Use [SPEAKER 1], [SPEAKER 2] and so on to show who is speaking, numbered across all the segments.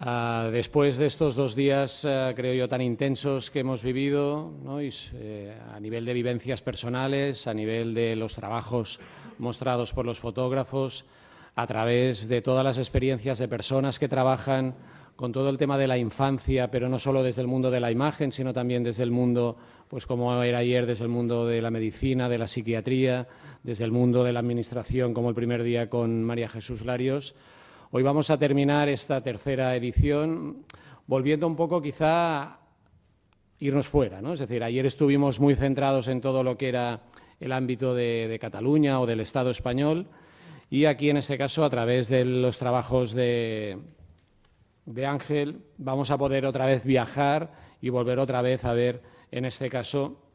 [SPEAKER 1] Ah, después de estos dos días, ah, creo yo, tan intensos que hemos vivido, eh, a nivel de vivencias personales, a nivel de los trabajos mostrados por los fotógrafos, a través de todas las experiencias de personas que trabajan con todo el tema de la infancia, pero no solo desde el mundo de la imagen, sino también desde el mundo, pues como era ayer, desde el mundo de la medicina, de la psiquiatría, desde el mundo de la administración, como el primer día con María Jesús Larios. Hoy vamos a terminar esta tercera edición volviendo un poco quizá irnos fuera, ¿no? Es decir, ayer estuvimos muy centrados en todo lo que era el ámbito de, Cataluña o del Estado español y aquí en este caso a través de los trabajos de, de Ángel vamos a poder otra vez viajar y volver otra vez a ver en este caso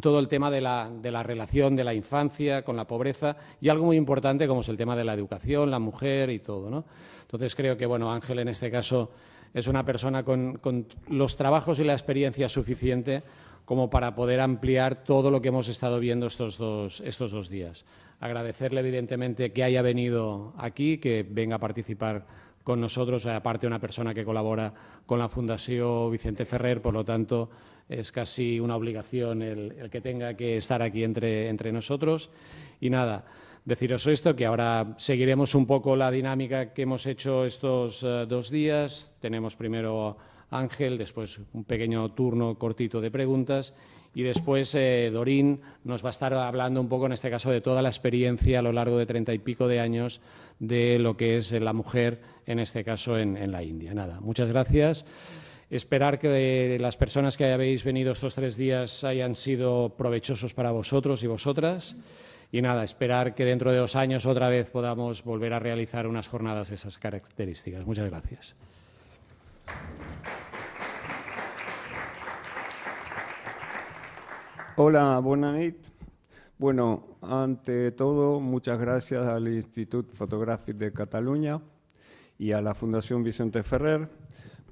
[SPEAKER 1] todo el tema de la, de la, relación de la infancia con la pobreza y algo muy importante como es el tema de la educación, la mujer y todo. ¿no? Entonces creo que bueno, Ángel en este caso es una persona con, con, los trabajos y la experiencia suficiente como para poder ampliar todo lo que hemos estado viendo estos dos, estos dos días. Agradecerle evidentemente que haya venido aquí, que venga a participar con nosotros, aparte una persona que colabora con la Fundación Vicente Ferrer, por lo tanto es casi una obligación el, que tenga que estar aquí entre, nosotros. Y nada, deciros esto, que ahora seguiremos un poco la dinámica que hemos hecho estos eh, dos días. Tenemos primero Ángel, después un pequeño turno cortito de preguntas y después Dorin eh, Dorín nos va a estar hablando un poco, en este caso, de toda la experiencia a lo largo de treinta y pico de años de lo que es la mujer, en este caso, en, en la India. Nada, muchas gracias. Esperar que eh, las personas que habéis venido estos tres días hayan sido provechosos para vosotros y vosotras. Y nada, esperar que dentro de dos años otra vez podamos volver a realizar unas jornadas de esas características. Muchas gracias.
[SPEAKER 2] Hola, buenas noches. Bueno, ante todo, muchas gracias al Instituto Fotográfico de Cataluña y a la Fundación Vicente Ferrer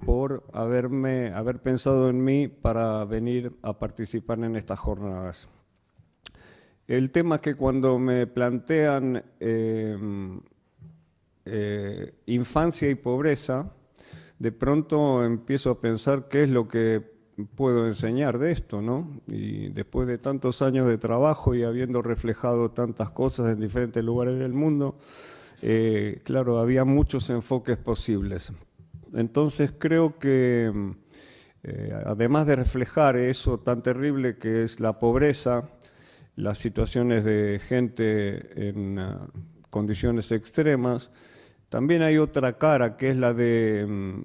[SPEAKER 2] por haberme, haber pensado en mí para venir a participar en estas jornadas. El tema es que cuando me plantean eh, eh, infancia y pobreza, de pronto empiezo a pensar qué es lo que puedo enseñar de esto, ¿no? Y después de tantos años de trabajo y habiendo reflejado tantas cosas en diferentes lugares del mundo, eh, claro, había muchos enfoques posibles. Entonces creo que, eh, además de reflejar eso tan terrible que es la pobreza, las situaciones de gente en ah, condiciones extremas, también hay otra cara que es la de mm,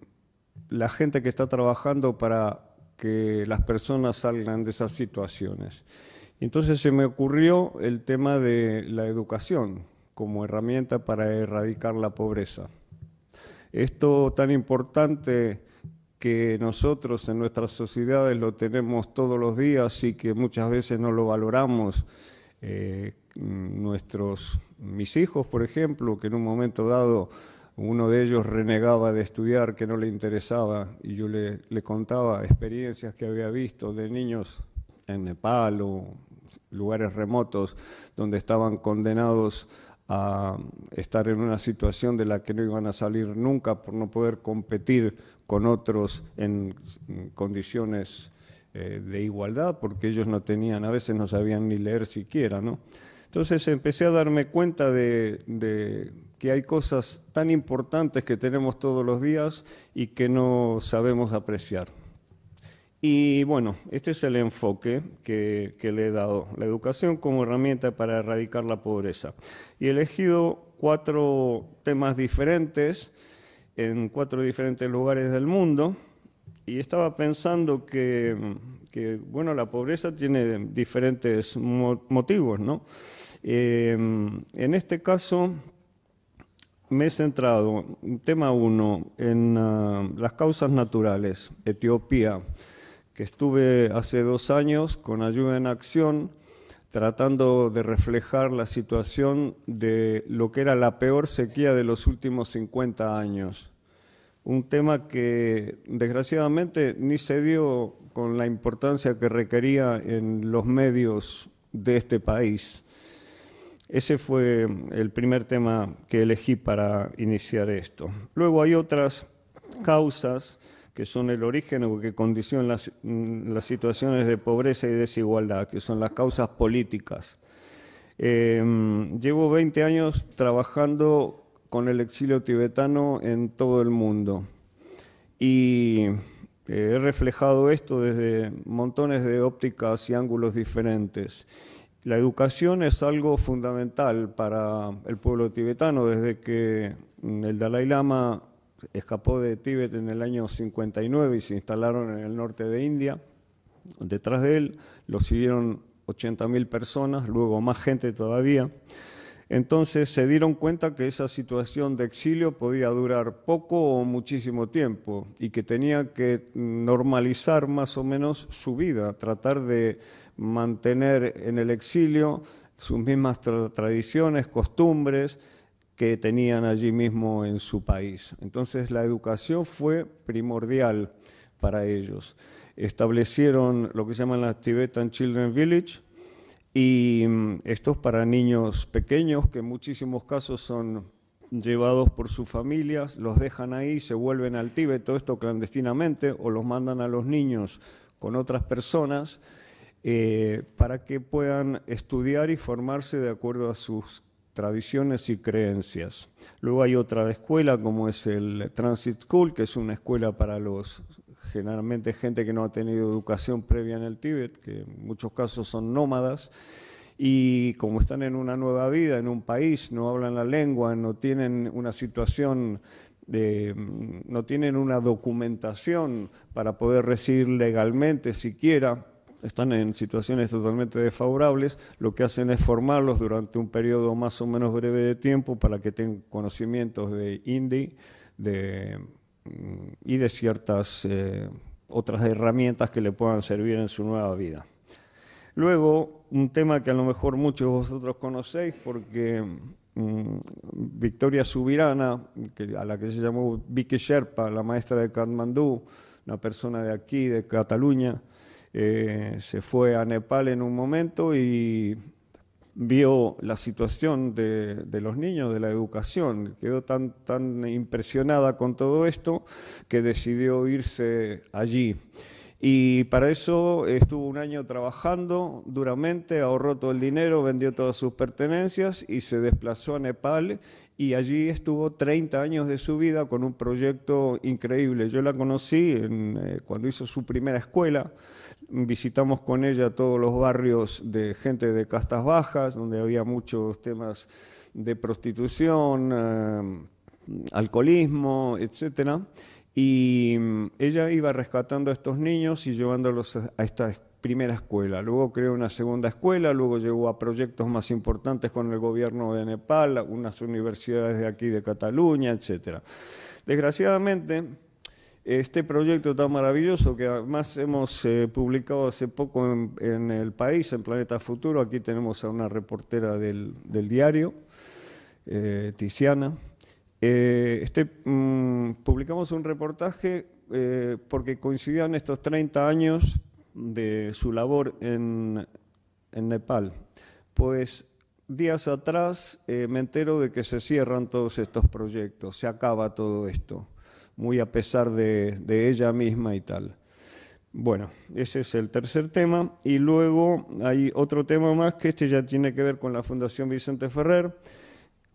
[SPEAKER 2] la gente que está trabajando para que las personas salgan de esas situaciones. Entonces se me ocurrió el tema de la educación como herramienta para erradicar la pobreza. Esto tan importante que nosotros en nuestras sociedades lo tenemos todos los días y que muchas veces no lo valoramos. Eh, nuestros, mis hijos, por ejemplo, que en un momento dado uno de ellos renegaba de estudiar, que no le interesaba, y yo le, contaba experiencias que había visto de niños en Nepal o lugares remotos donde estaban condenados a estar en una situación de la que no iban a salir nunca por no poder competir con otros en condiciones eh, de igualdad, porque ellos no tenían, a veces no sabían ni leer siquiera, ¿no? Entonces empecé a darme cuenta de, que hay cosas tan importantes que tenemos todos los días y que no sabemos apreciar. Y bueno, este es el enfoque que, que, le he dado, la educación como herramienta para erradicar la pobreza. Y he elegido cuatro temas diferentes en cuatro diferentes lugares del mundo y estaba pensando que que bueno, la pobreza tiene diferentes motivos, ¿no? Em, en este caso me he centrado, tema uno, en ah, las causas naturales, Etiopía, que estuve hace dos años con ayuda en acción tratando de reflejar la situación de lo que era la peor sequía de los últimos 50 años un tema que desgraciadamente ni se dio con la importancia que requería en los medios de este país. Ese fue el primer tema que elegí para iniciar esto. Luego hay otras causas que son el origen o que condicionan las, mm, situaciones de pobreza y desigualdad, que son las causas políticas. Em, llevo 20 años trabajando con el exilio tibetano en todo el mundo. Y eh, he reflejado esto desde montones de ópticas y ángulos diferentes. La educación es algo fundamental para el pueblo tibetano. Desde que mm, el Dalai Lama escapó de Tíbet en el año 59 y se instalaron en el norte de India, detrás de él lo siguieron 80.000 personas, luego más gente todavía. Entonces se dieron cuenta que esa situación de exilio podía durar poco o muchísimo tiempo y que tenía que normalizar más o menos su vida, tratar de mantener en el exilio sus mismas tradiciones, costumbres que tenían allí mismo en su país. Entonces la educación fue primordial para ellos. Establecieron lo que se llaman las Tibetan Children Village, y mm, estos para niños pequeños que en muchísimos casos son llevados por sus familias, los dejan ahí, se vuelven al Tíbet, todo esto clandestinamente, o los mandan a los niños con otras personas eh, para que puedan estudiar y formarse de acuerdo a sus tradiciones y creencias. Luego hay otra escuela como es el Transit School, que es una escuela para los generalmente gente que no ha tenido educación previa en el Tíbet, que en muchos casos son nómadas, y como están en una nueva vida, en un país, no hablan la lengua, no tienen una situación de, mm, no tienen una documentación para poder residir legalmente siquiera, están en situaciones totalmente desfavorables, lo que hacen es formarlos durante un periodo más o menos breve de tiempo para que tengan conocimientos de hindi, de y de ciertas eh, otras herramientas que le puedan servir en su nueva vida. Luego, un tema que a lo mejor muchos de vosotros conocéis porque mm, Victoria Subirana, a la que se llamó Vicky Sherpa, la maestra de Katmandú, una persona de aquí, de Cataluña, eh, se fue a Nepal en un momento y vio la situación de, los niños, de la educación. Quedó tan, impresionada con todo esto que decidió irse allí. Y para eso estuvo un año trabajando duramente, ahorró todo el dinero, vendió todas sus pertenencias y se desplazó a Nepal y allí estuvo 30 años de su vida con un proyecto increíble. Yo la conocí eh, cuando hizo su primera escuela visitamos con ella todos los barrios de gente de castas bajas, donde había muchos temas de prostitución, eh, alcoholismo, etc. Y mm, ella iba rescatando a estos niños y llevándolos a esta primera escuela. Luego creó una segunda escuela, luego llegó a proyectos más importantes con el gobierno de Nepal, unas universidades de aquí de Cataluña, etc. Desgraciadamente, este proyecto tan maravilloso que además hemos eh, publicado hace poco en, el país, en Planeta Futuro. Aquí tenemos a una reportera del, diario, eh, Tiziana. Eh, este, mm, publicamos un reportaje porque coincidían estos 30 años de su labor en Nepal. Pues días atrás me entero de que se cierran todos estos proyectos, se acaba todo esto muy a pesar de, ella misma y tal. Bueno, ese es el tercer tema. Y luego hay otro tema más que este ya tiene que ver con la Fundación Vicente Ferrer,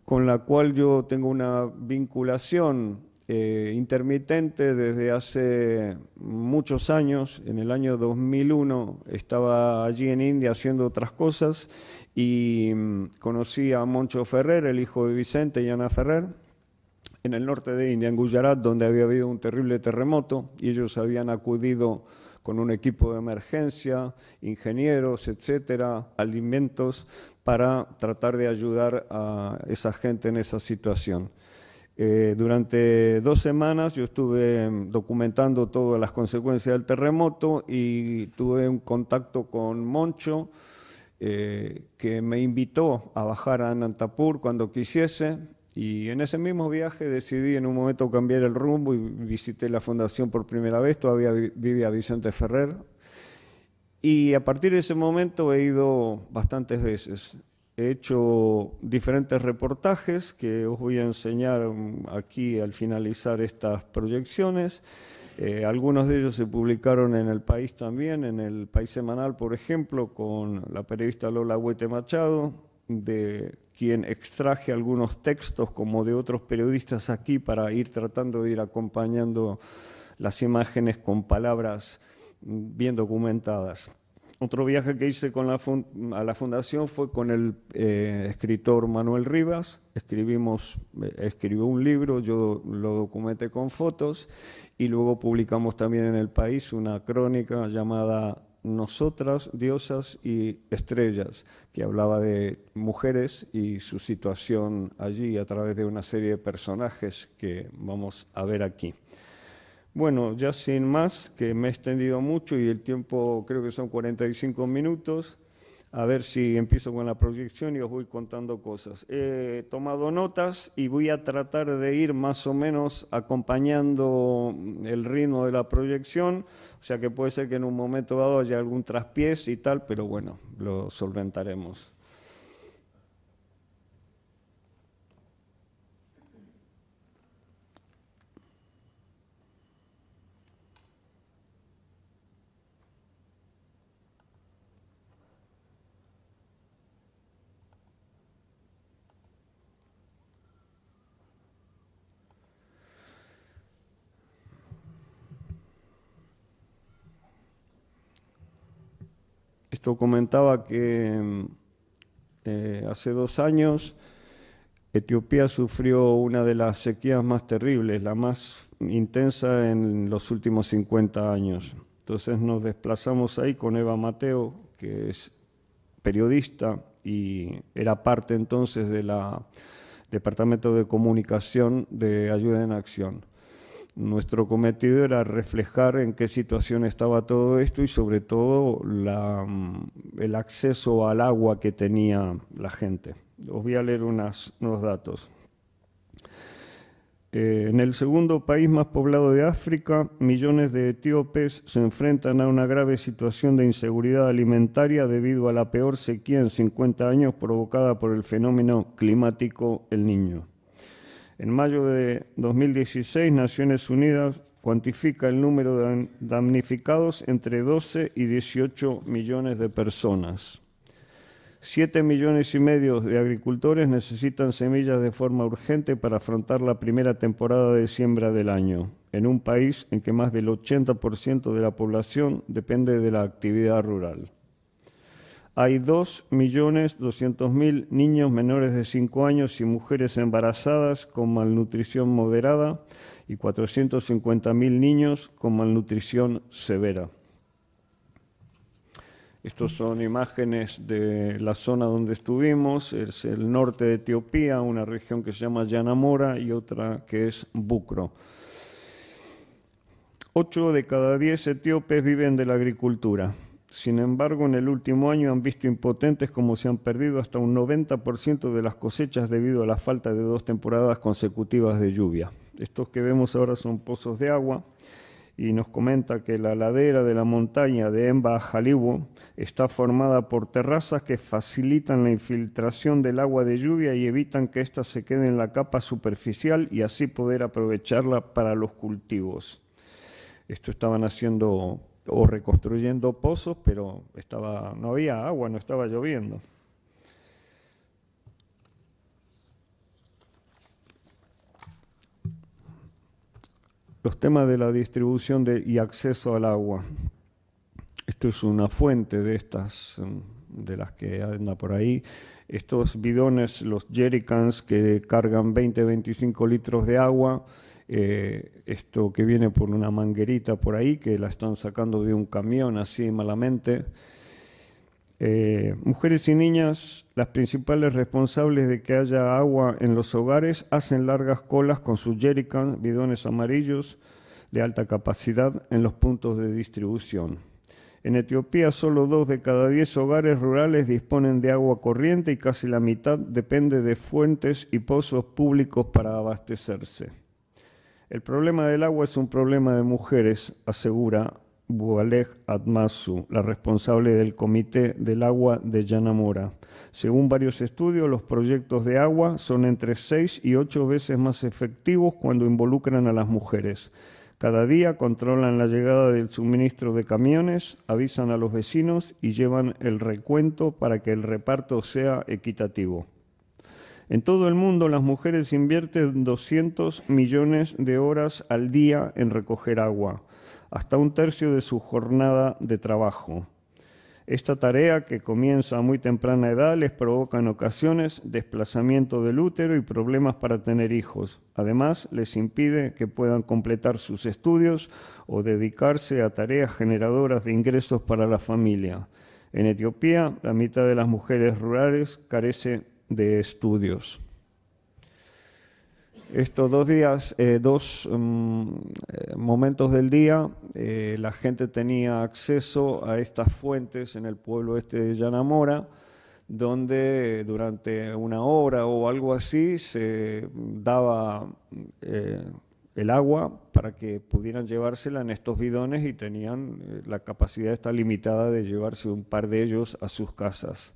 [SPEAKER 2] con la cual yo tengo una vinculación eh, intermitente desde hace muchos años. En el año 2001 estaba allí en India haciendo otras cosas y mm, conocí a Moncho Ferrer, el hijo de Vicente y Ana Ferrer en el norte de India, en Gujarat, donde había habido un terrible terremoto y ellos habían acudido con un equipo de emergencia, ingenieros, etcétera, alimentos, para tratar de ayudar a esa gente en esa situación. Eh, durante dos semanas yo estuve documentando todas las consecuencias del terremoto y tuve un contacto con Moncho, eh, que me invitó a bajar a Anantapur cuando quisiese y en ese mismo viaje decidí en un momento cambiar el rumbo y visité la fundación por primera vez, todavía vivía Vicente Ferrer. Y a partir de ese momento he ido bastantes veces. He hecho diferentes reportajes que os voy a enseñar um, aquí al finalizar estas proyecciones. Eh, algunos de ellos se publicaron en El País también, en El País Semanal, por ejemplo, con la periodista Lola Huete Machado, de quien extraje algunos textos como de otros periodistas aquí para ir tratando de ir acompañando las imágenes con palabras bien documentadas. Otro viaje que hice con la a la fundación fue con el eh, escritor Manuel Rivas. Escribimos, eh, escribió un libro, yo lo documenté con fotos y luego publicamos también en el país una crónica llamada nosotras, diosas y estrellas, que hablaba de mujeres y su situación allí a través de una serie de personajes que vamos a ver aquí. Bueno, ya sin más, que me he extendido mucho y el tiempo creo que son 45 minutos. A ver si empiezo con la proyección y os voy contando cosas. He tomado notas y voy a tratar de ir más o menos acompañando el ritmo de la proyección, o sea que puede ser que en un momento dado haya algún traspiés y tal, pero bueno, lo solventaremos. comentaba que mm, eh, hace dos años Etiopía sufrió una de las sequías más terribles, la más intensa en los últimos 50 años. Entonces nos desplazamos ahí con Eva Mateo, que es periodista y era parte entonces del Departamento de Comunicación de Ayuda en Acción nuestro cometido era reflejar en qué situación estaba todo esto y sobre todo mm, el acceso al agua que tenía la gente. Os voy a leer unos datos. Eh, en el segundo país más poblado de África, millones de etíopes se enfrentan a una grave situación de inseguridad alimentaria debido a la peor sequía en 50 años provocada por el fenómeno climático El Niño. En mayo de 2016, Naciones Unidas cuantifica el número de damnificados entre 12 y 18 millones de personas. Siete millones y medio de agricultores necesitan semillas de forma urgente para afrontar la primera temporada de siembra del año, en un país en que más del 80% de la población depende de la actividad rural hay 2.200.000 niños menores de 5 años y mujeres embarazadas con malnutrición moderada y 450.000 niños con malnutrición severa. Estas son imágenes de la zona donde estuvimos, es el norte de Etiopía, una región que se llama Yanamora y otra que es Bucro. Ocho de cada diez etíopes viven de la agricultura. Sin embargo, en el último año han visto impotentes como se han perdido hasta un 90% de las cosechas debido a la falta de dos temporadas consecutivas de lluvia. Estos que vemos ahora son pozos de agua y nos comenta que la ladera de la montaña de Emba Jalibu está formada por terrazas que facilitan la infiltración del agua de lluvia y evitan que ésta se quede en la capa superficial y así poder aprovecharla para los cultivos. Esto estaban haciendo o reconstruyendo pozos, pero estaba, no había agua, no estaba lloviendo. Los temas de la distribución de, y acceso al agua. Esto es una fuente de estas, de las que anda por ahí. Estos bidones, los jerrycans que cargan 20-25 litros de agua, eh, esto que viene por una manguerita por ahí, que la están sacando de un camión así malamente. Eh, mujeres y niñas, las principales responsables de que haya agua en los hogares, hacen largas colas con sus jerrycans, bidones amarillos de alta capacidad en los puntos de distribución. En Etiopía, solo dos de cada diez hogares rurales disponen de agua corriente y casi la mitad depende de fuentes y pozos públicos para abastecerse. El problema del agua es un problema de mujeres, asegura Bualej Admasu, la responsable del Comité del Agua de Yanamora. Según varios estudios, los proyectos de agua son entre seis y ocho veces más efectivos cuando involucran a las mujeres. Cada día controlan la llegada del suministro de camiones, avisan a los vecinos y llevan el recuento para que el reparto sea equitativo. En todo el mundo las mujeres invierten 200 millones de horas al día en recoger agua, hasta un tercio de su jornada de trabajo. Esta tarea, que comienza a muy temprana edad, les provoca en ocasiones desplazamiento del útero y problemas para tener hijos. Además, les impide que puedan completar sus estudios o dedicarse a tareas generadoras de ingresos para la familia. En Etiopía, la mitad de las mujeres rurales carece de estudios. Estos dos días, eh, dos mm, eh, momentos del día, eh, la gente tenía acceso a estas fuentes en el pueblo este de Llanamora, donde durante una hora o algo así se daba el agua para que pudieran llevársela en estos bidones y tenían la capacidad está limitada de llevarse un par de ellos a sus casas.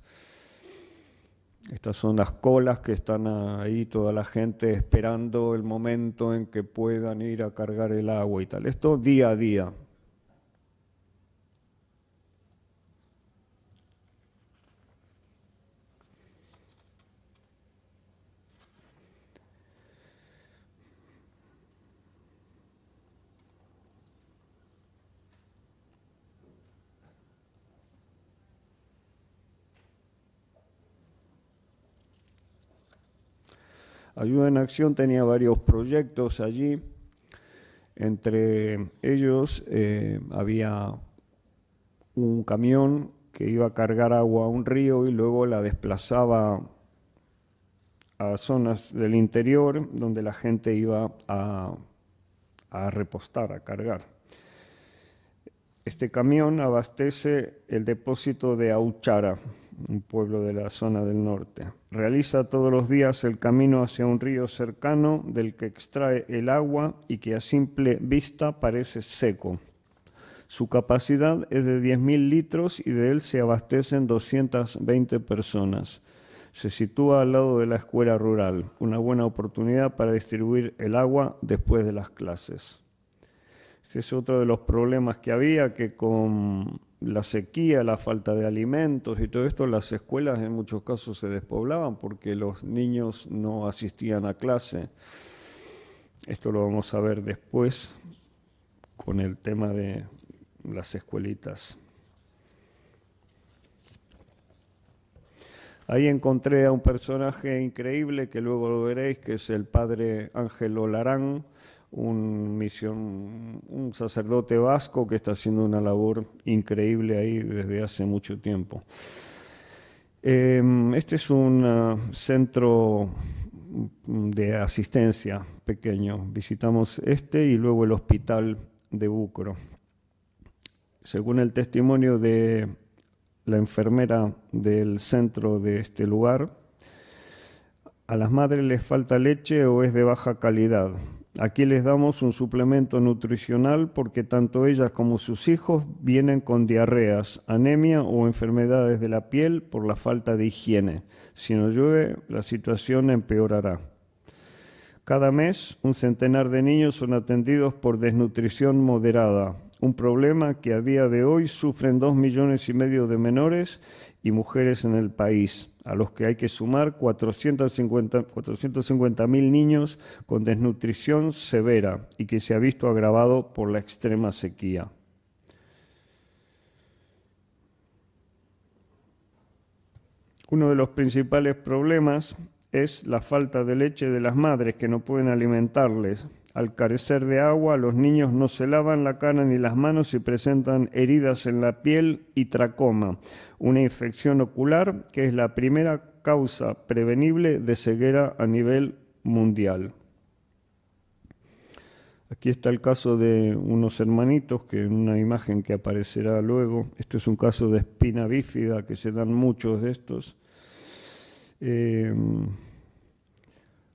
[SPEAKER 2] Estas son las colas que están ahí, toda la gente esperando el momento en que puedan ir a cargar el agua y tal. Esto día a día. Ayuda en Acción tenía varios proyectos allí. Entre ellos eh, había un camión que iba a cargar agua a un río y luego la desplazaba a zonas del interior donde la gente iba a repostar, a cargar. Este camión abastece el depósito de Auchara, un pueblo de la zona del norte. Realiza todos los días el camino hacia un río cercano del que extrae el agua y que a simple vista parece seco. Su capacidad es de 10.000 litros y de él se abastecen 220 personas. Se sitúa al lado de la escuela rural, una buena oportunidad para distribuir el agua después de las clases. Ese es otro de los problemas que había, que con la sequía, la falta de alimentos y todo esto, las escuelas en muchos casos se despoblaban porque los niños no asistían a clase. Esto lo vamos a ver después con el tema de las escuelitas. Ahí encontré a un personaje increíble que luego lo veréis, que es el padre Ángel Olarán un, sacerdote vasco que está haciendo una labor increíble ahí desde hace mucho tiempo. Em, este es un ah, centro de asistencia pequeño. Visitamos este y luego el hospital de Bucro. Según el testimonio de la enfermera del centro de este lugar, a las madres les falta leche o es de baja calidad. Aquí les damos un suplemento nutricional porque tanto ellas como sus hijos vienen con diarreas, anemia o enfermedades de la piel por la falta de higiene. Si no llueve, la situación empeorará. Cada mes, un centenar de niños son atendidos por desnutrición moderada, un problema que a día de hoy sufren dos millones y medio de menores y mujeres en el país a los que hay que sumar 450.000 niños con desnutrición severa y que se ha visto agravado por la extrema sequía. Uno de los principales problemas es la falta de leche de las madres que no pueden alimentarles al carecer de agua, los niños no se lavan la cara ni las manos y presentan heridas en la piel y tracoma, una infección ocular que es la primera causa prevenible de ceguera a nivel mundial. Aquí está el caso de unos hermanitos que en una imagen que aparecerá luego, este es un caso de espina bífida que se dan muchos de estos. Eh,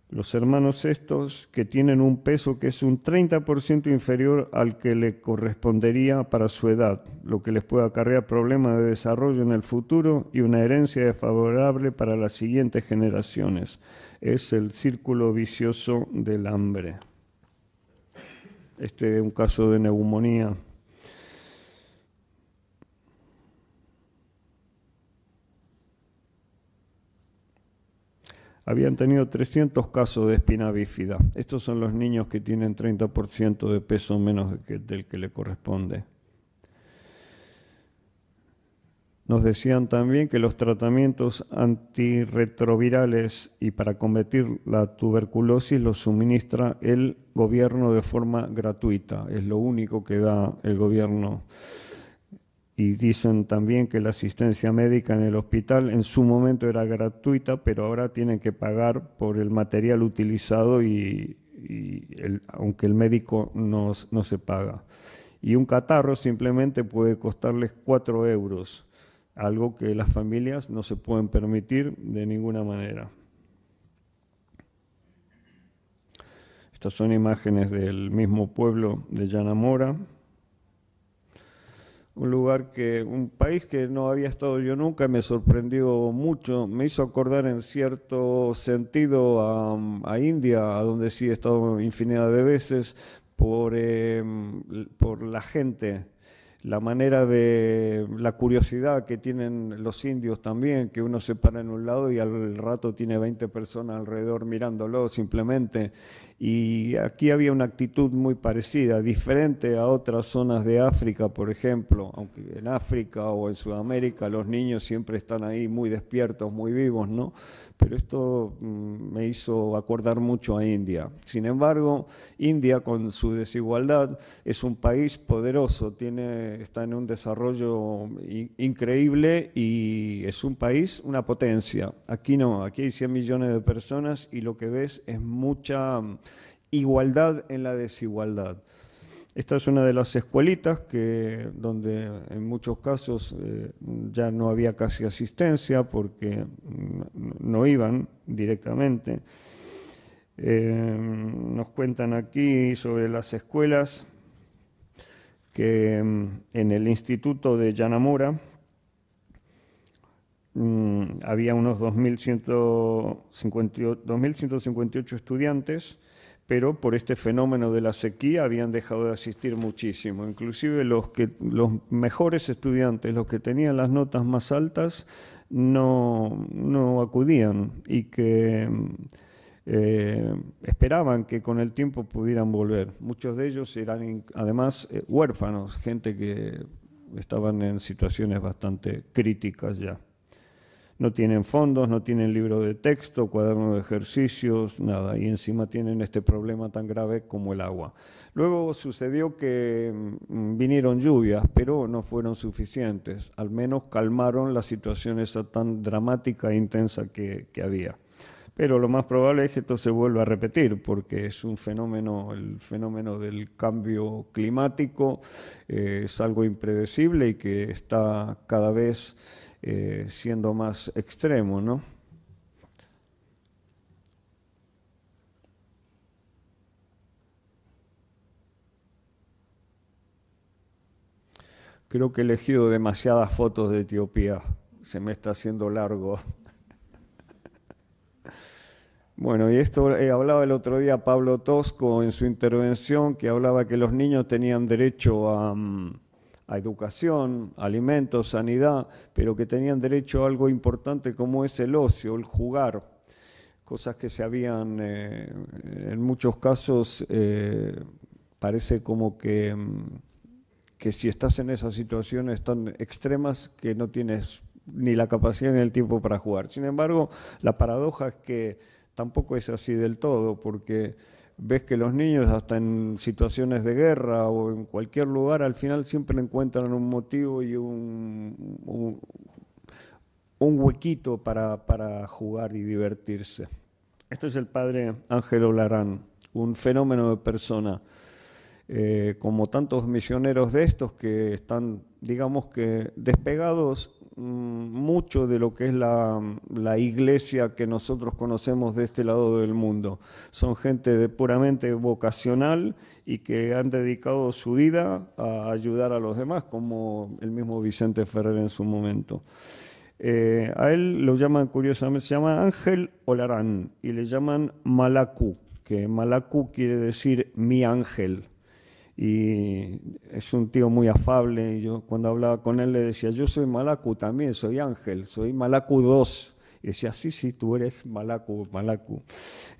[SPEAKER 2] los hermanos estos que tienen un peso que es un 30% inferior al que le correspondería para su edad, lo que les puede acarrear problemas de desarrollo en el futuro y una herencia desfavorable para las siguientes generaciones. Es el círculo vicioso del hambre. Este es un caso de neumonía habían tenido 300 casos de espina bífida. Estos son los niños que tienen 30% de peso menos que, del que le corresponde. Nos decían también que los tratamientos antirretrovirales y para combatir la tuberculosis los suministra el gobierno de forma gratuita. Es lo único que da el gobierno y dicen también que la asistencia médica en el hospital en su momento era gratuita, pero ahora tienen que pagar por el material utilizado y, aunque el médico no, no, se paga. Y un catarro simplemente puede costarles 4 euros, algo que las familias no se pueden permitir de ninguna manera. Estas son imágenes del mismo pueblo de Llanamora un lugar que, un país que no había estado yo nunca, me sorprendió mucho, me hizo acordar en cierto sentido a, India, a donde sí he estado infinidad de veces, por, em, por la gente, la manera de, la curiosidad que tienen los indios también, que uno se para en un lado y al rato tiene 20 personas alrededor mirándolo simplemente, y aquí había una actitud muy parecida, diferente a otras zonas de África, por ejemplo, aunque en África o en Sudamérica los niños siempre están ahí muy despiertos, muy vivos, ¿no? Pero esto mm, me hizo acordar mucho a India. Sin embargo, India con su desigualdad es un país poderoso, tiene, está en un desarrollo increíble y es un país, una potencia. Aquí no, aquí hay 100 millones de personas y lo que ves es mucha igualdad en la desigualdad. Esta es una de las escuelitas que, donde en muchos casos eh, ya no había casi asistencia porque no iban directamente. Eh, nos cuentan aquí sobre las escuelas que mm, en el instituto de Yanamura mm, había unos 2.158 estudiantes pero por este fenómeno de la sequía habían dejado de asistir muchísimo. Inclusive los, que, los mejores estudiantes, los que tenían las notas más altas, no, acudían y que eh, esperaban que con el tiempo pudieran volver. Muchos de ellos eran además eh, huérfanos, gente que estaban en situaciones bastante críticas ya no tienen fondos, no tienen libro de texto, cuaderno de ejercicios, nada. Y encima tienen este problema tan grave como el agua. Luego sucedió que mm, vinieron lluvias, pero no fueron suficientes. Al menos calmaron la situación esa tan dramática e intensa que, había pero lo más probable es que esto se vuelva a repetir porque es un fenómeno, el fenómeno del cambio climático eh, es algo impredecible y que está cada vez eh, siendo más extremo, ¿no? Creo que he elegido demasiadas fotos de Etiopía. Se me está haciendo largo. Bueno, y esto eh, hablaba el otro día Pablo Tosco en su intervención, que hablaba que los niños tenían derecho a... Mm, a educación, alimentos, sanidad, pero que tenían derecho a algo importante como es el ocio, el jugar, cosas que se habían eh, en muchos casos eh, parece como que, mm, que si estás en esas situaciones tan extremas que no tienes ni la capacidad ni el tiempo para jugar. Sin embargo, la paradoja es que tampoco es así del todo, porque ves que los niños, hasta en situaciones de guerra o en cualquier lugar, al final siempre encuentran un motivo y un, un, huequito para, jugar y divertirse. Este es el padre Ángelo Larán, un fenómeno de persona, eh, como tantos misioneros de estos que están, digamos que, despegados Mm, mucho de lo que es mm, la, iglesia que nosotros conocemos de este lado del mundo. Son gente de puramente vocacional y que han dedicado su vida a ayudar a los demás, como el mismo Vicente Ferrer en su momento. Eh, a él lo llaman curiosamente, se llama Ángel Olarán y le llaman Malacu, que Malacu quiere decir mi ángel y es un tío muy afable. Y yo cuando hablaba con él le decía, yo soy Malacu también, soy Ángel, soy Malacu 2. Y decía, sí, sí, tú eres Malacu, Malacu.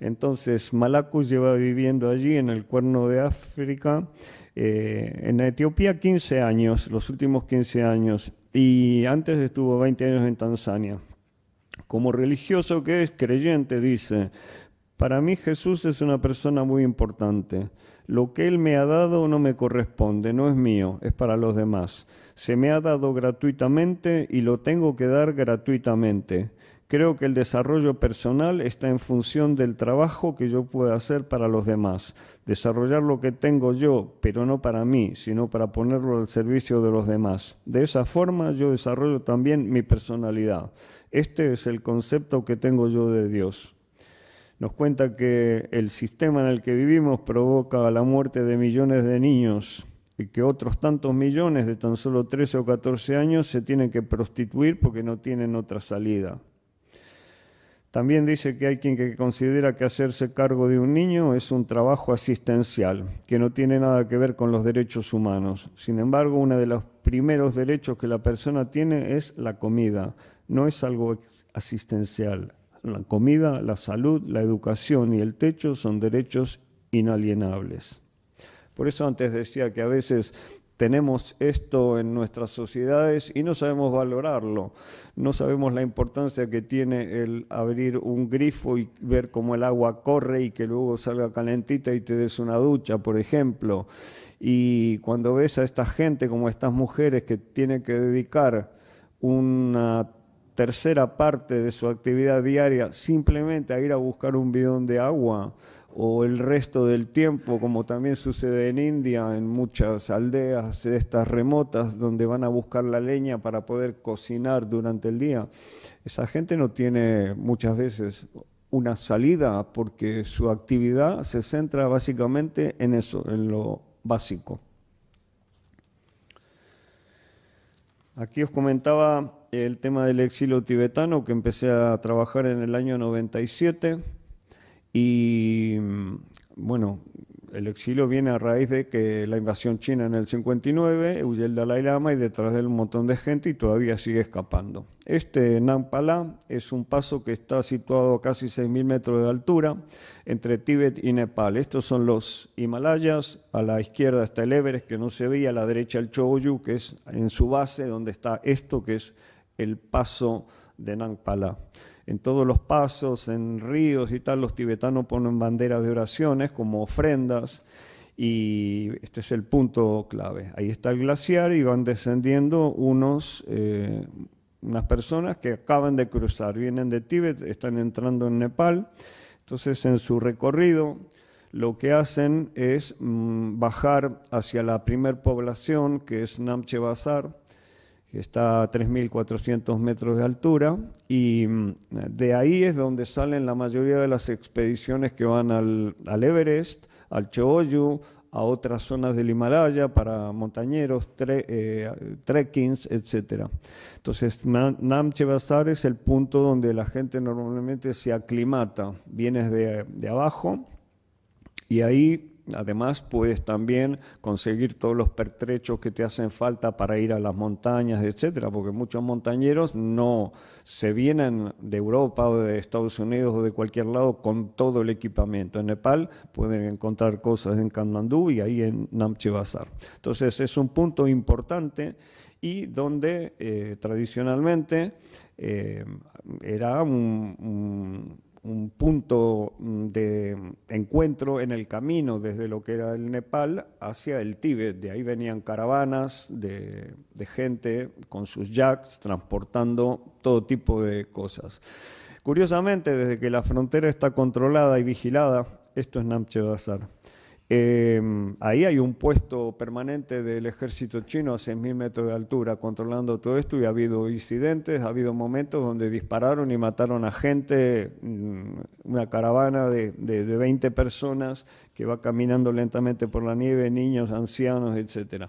[SPEAKER 2] Entonces, Malacu lleva viviendo allí en el cuerno de África, eh, en Etiopía 15 años, los últimos 15 años, y antes estuvo 20 años en Tanzania. Como religioso que es creyente, dice, para mí Jesús es una persona muy importante lo que Él me ha dado no me corresponde, no es mío, es para los demás. Se me ha dado gratuitamente y lo tengo que dar gratuitamente. Creo que el desarrollo personal está en función del trabajo que yo pueda hacer para los demás. Desarrollar lo que tengo yo, pero no para mí, sino para ponerlo al servicio de los demás. De esa forma yo desarrollo también mi personalidad. Este es el concepto que tengo yo de Dios. Nos cuenta que el sistema en el que vivimos provoca la muerte de millones de niños y que otros tantos millones de tan solo 13 o 14 años se tienen que prostituir porque no tienen otra salida. También dice que hay quien que considera que hacerse cargo de un niño es un trabajo asistencial, que no tiene nada que ver con los derechos humanos. Sin embargo, uno de los primeros derechos que la persona tiene es la comida, no es algo asistencial la comida, la salud, la educación y el techo son derechos inalienables. Por eso antes decía que a veces tenemos esto en nuestras sociedades y no sabemos valorarlo. No sabemos la importancia que tiene el abrir un grifo y ver cómo el agua corre y que luego salga calentita y te des una ducha, por ejemplo. Y cuando ves a esta gente como estas mujeres que tienen que dedicar una tercera parte de su actividad diaria simplemente a ir a buscar un bidón de agua o el resto del tiempo, como también sucede en India, en muchas aldeas de estas remotas donde van a buscar la leña para poder cocinar durante el día. Esa gente no tiene muchas veces una salida porque su actividad se centra básicamente en eso, en lo básico. Aquí os comentaba el tema del exilio tibetano que empecé a trabajar en el año 97 y mm, bueno, el exilio viene a raíz de que la invasión china en el 59, huye el Dalai Lama y detrás de él un montón de gente y todavía sigue escapando. Este Palá es un paso que está situado a casi 6.000 metros de altura entre Tíbet y Nepal. Estos son los Himalayas, a la izquierda está el Everest que no se y a la derecha el Choyu que es en su base donde está esto que es el paso de Palá en todos los pasos, en ríos y tal, los tibetanos ponen banderas de oraciones como ofrendas y este es el punto clave. Ahí está el glaciar y van descendiendo unos, eh, unas personas que acaban de cruzar, vienen de Tíbet, están entrando en Nepal, entonces en su recorrido lo que hacen es mm, bajar hacia la primer población que es Namche Bazar, que está a 3.400 metros de altura, y mm, de ahí es donde salen la mayoría de las expediciones que van al, Everest, al Choyu, a otras zonas del Himalaya para montañeros, tre eh, trekkings, etc. Entonces, Namche Bazar es el punto donde la gente normalmente se aclimata, viene de, de abajo y ahí Además, puedes también conseguir todos los pertrechos que te hacen falta para ir a las montañas, etcétera, porque muchos montañeros no se vienen de Europa o de Estados Unidos o de cualquier lado con todo el equipamiento. En Nepal pueden encontrar cosas en Kathmandú y ahí en Namche Bazar. Entonces, es un punto importante y donde eh, tradicionalmente eh, era un punto mm, de encuentro en el camino desde lo que era el Nepal hacia el Tíbet. De ahí venían caravanas de, gente con sus yaks transportando todo tipo de cosas. Curiosamente, desde que la frontera está controlada y vigilada, esto es Namche Bazar. Em, ahí hay un puesto permanente del ejército chino a 6.000 metros de altura controlando todo esto y ha habido incidentes, ha habido momentos donde dispararon y mataron a gente, mm, una caravana de, de, 20 personas que va caminando lentamente por la nieve, niños, ancianos, etc.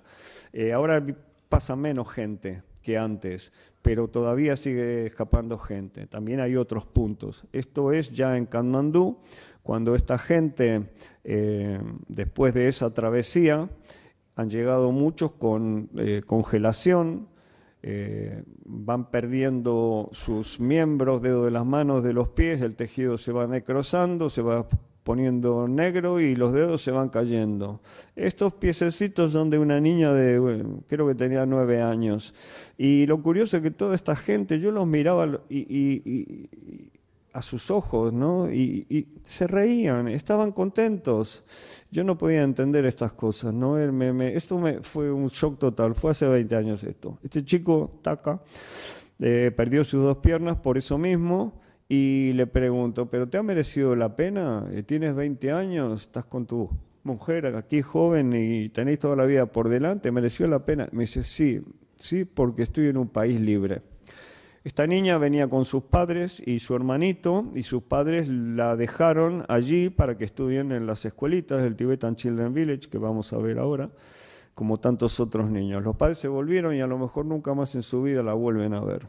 [SPEAKER 2] Eh, ahora pasa menos gente que antes, pero todavía sigue escapando gente. También hay otros puntos. Esto es ya en Kathmandú. Cuando esta gente, eh, después de esa travesía, han llegado muchos con eh, congelación, eh, van perdiendo sus miembros, dedos de las manos, de los pies, el tejido se va necrosando, se va poniendo negro y los dedos se van cayendo. Estos piececitos son de una niña de, creo que tenía nueve años. Y lo curioso es que toda esta gente, yo los miraba y sus ojos, ¿no? Y, se reían, estaban contentos. Yo no podía entender estas cosas, ¿no? el meme esto me, fue un shock total, fue hace 20 años esto. Este chico, Taka, eh, perdió sus dos piernas por eso mismo y le pregunto, ¿pero te ha merecido la pena? Eh, ¿Tienes 20 años? ¿Estás con tu mujer aquí joven y tenéis toda la vida por delante? ¿Mereció la pena? Me dice, sí, sí, porque estoy en un país libre. Esta niña venía con sus padres y su hermanito, y sus padres la dejaron allí para que estudien en las escuelitas del Tibetan Children Village, que vamos a ver ahora, como tantos otros niños. Los padres se volvieron y a lo mejor nunca más en su vida la vuelven a ver.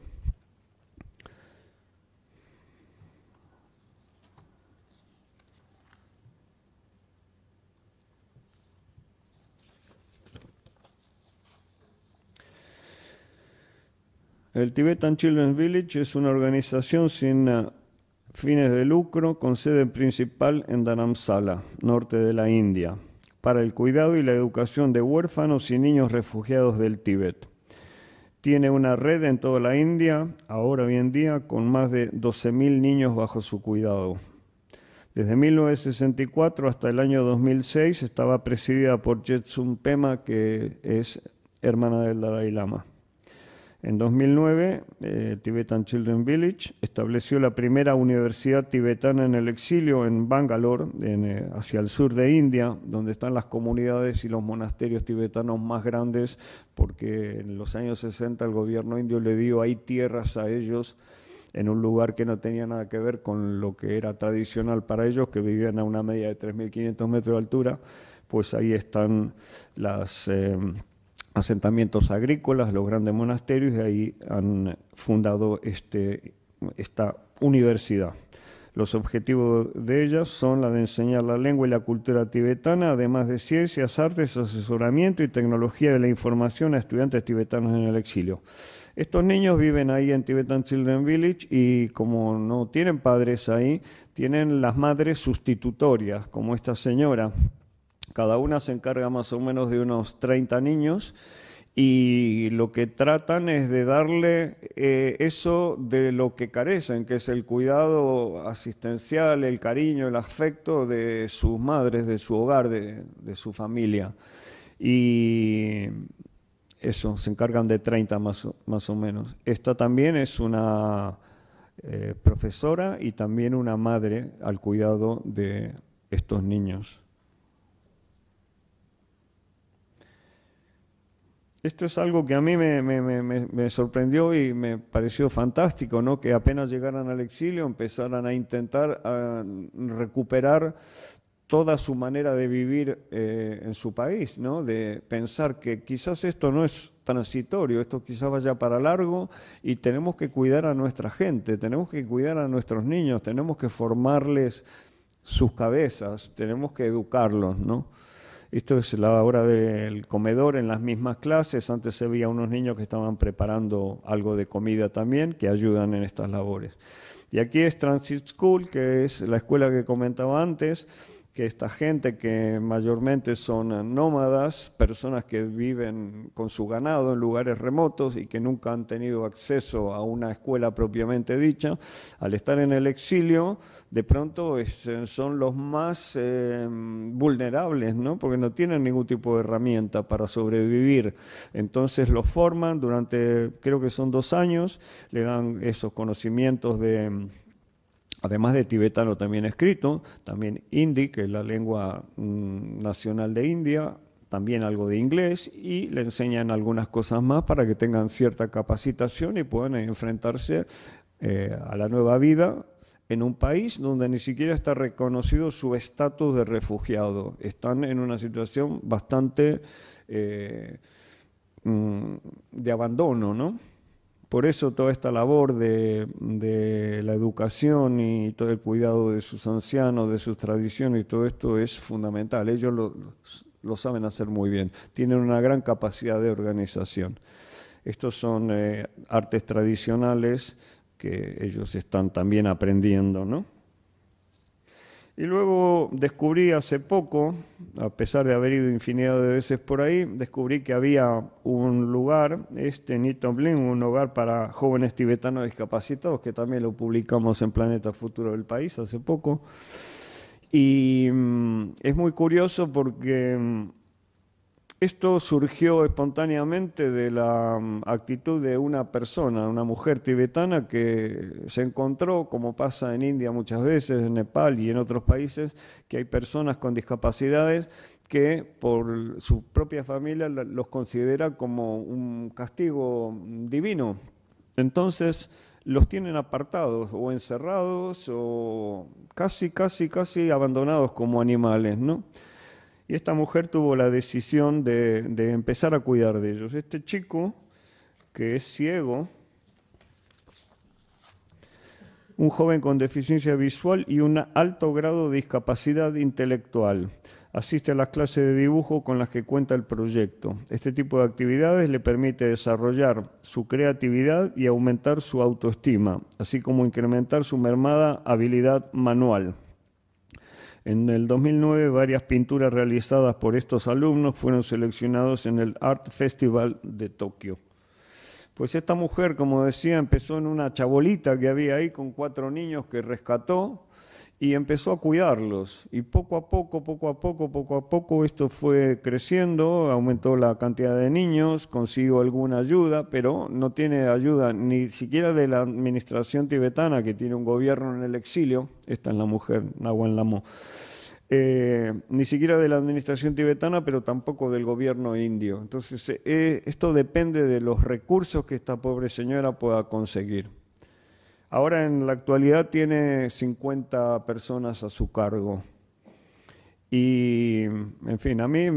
[SPEAKER 2] El Tibetan Children's Village es una organización sin eh, fines de lucro con sede principal en Dharamsala, norte de la India, para el cuidado y la educación de huérfanos y niños refugiados del Tíbet. Tiene una red en toda la India, ahora hoy en día, con más de 12.000 niños bajo su cuidado. Desde 1964 hasta el año 2006 estaba presidida por Jetsun Pema, que es hermana del Dalai Lama. En 2009, eh, Tibetan Children Village estableció la primera universidad tibetana en el exilio en Bangalore, eh, hacia el sur de India, donde están las comunidades y los monasterios tibetanos más grandes, porque en los años 60 el gobierno indio le dio ahí tierras a ellos en un lugar que no tenía nada que ver con lo que era tradicional para ellos, que vivían a una media de 3.500 metros de altura, pues ahí están las... Eh, asentamientos agrícolas, los grandes monasterios, y ahí han fundado este, esta universidad. Los objetivos de ellas son la de enseñar la lengua y la cultura tibetana, además de ciencias, artes, asesoramiento y tecnología de la información a estudiantes tibetanos en el exilio. Estos niños viven ahí en Tibetan Children Village y como no tienen padres ahí, tienen las madres sustitutorias, como esta señora cada una se encarga más o menos de unos 30 niños y lo que tratan es de darle eh, eso de lo que carecen, que es el cuidado asistencial, el cariño, el afecto de sus madres, de su hogar, de, su familia. Y eso, se encargan de 30 más, o menos. Esta también es una eh, profesora y también una madre al cuidado de estos niños. Esto es algo que a mí me, sorprendió y me pareció fantástico, ¿no? Que apenas llegaran al exilio empezaran a intentar recuperar toda su manera de vivir eh, en su país, ¿no? De pensar que quizás esto no es transitorio, esto quizás vaya para largo y tenemos que cuidar a nuestra gente, tenemos que cuidar a nuestros niños, tenemos que formarles sus cabezas, tenemos que educarlos, ¿no? Esto es la hora del comedor en las mismas clases. Antes se veía unos niños que estaban preparando algo de comida también, que ayudan en estas labores. Y aquí es Transit School, que es la escuela que comentaba antes que esta gente que mayormente son nómadas, personas que viven con su ganado en lugares remotos y que nunca han tenido acceso a una escuela propiamente dicha, al estar en el exilio, de pronto eh, son los más eh, vulnerables, ¿no? porque no tienen ningún tipo de herramienta para sobrevivir. Entonces los forman durante, creo que son dos años, le dan esos conocimientos de además de tibetano también escrito, también hindi, que es la lengua mm, nacional de India, también algo de inglés y le enseñan algunas cosas más para que tengan cierta capacitación y puedan enfrentarse eh, a la nueva vida en un país donde ni siquiera está reconocido su estatus de refugiado. Están en una situación bastante eh, mm, de abandono, ¿no? Por eso toda esta labor de, la educación y todo el cuidado de sus ancianos, de sus tradiciones y todo esto es fundamental. Ellos lo, saben hacer muy bien. Tienen una gran capacidad de organización. Estos son eh, artes tradicionales que ellos están también aprendiendo, ¿no? Y luego descubrí hace poco, a pesar de haber ido infinidad de veces por ahí, descubrí que había un lugar, este Blin, un hogar para jóvenes tibetanos discapacitados, que también lo publicamos en Planeta Futuro del País hace poco. Y mm, es muy curioso porque mm, esto surgió espontáneamente de la mm, actitud de una persona, una mujer tibetana que se encontró, como pasa en India muchas veces, en Nepal y en otros países, que hay personas con discapacidades que por su propia familia los considera como un castigo divino. Entonces los tienen apartados o encerrados o casi, casi, casi abandonados como animales, ¿no? y esta mujer tuvo la decisión de, empezar a cuidar de ellos. Este chico, que es ciego, un joven con deficiencia visual y un alto grado de discapacidad intelectual. Asiste a las clases de dibujo con las que cuenta el proyecto. Este tipo de actividades le permite desarrollar su creatividad y aumentar su autoestima, así como incrementar su mermada habilidad manual. En el 2009 varias pinturas realizadas por estos alumnos fueron seleccionados en el Art Festival de Tokio. Pues esta mujer, como decía, empezó en una chabolita que había ahí con cuatro niños que rescató y empezó a cuidarlos. Y poco a poco, poco a poco, poco a poco esto fue creciendo, aumentó la cantidad de niños, consiguió alguna ayuda, pero no tiene ayuda ni siquiera de la administración tibetana que tiene un gobierno en el exilio. Esta es la mujer, Nahuan Lamo. Eh, ni siquiera de la administración tibetana, pero tampoco del gobierno indio. Entonces, eh, esto depende de los recursos que esta pobre señora pueda conseguir. Ahora en la actualidad tiene 50 personas a su cargo. Y, en fin, a mí mm,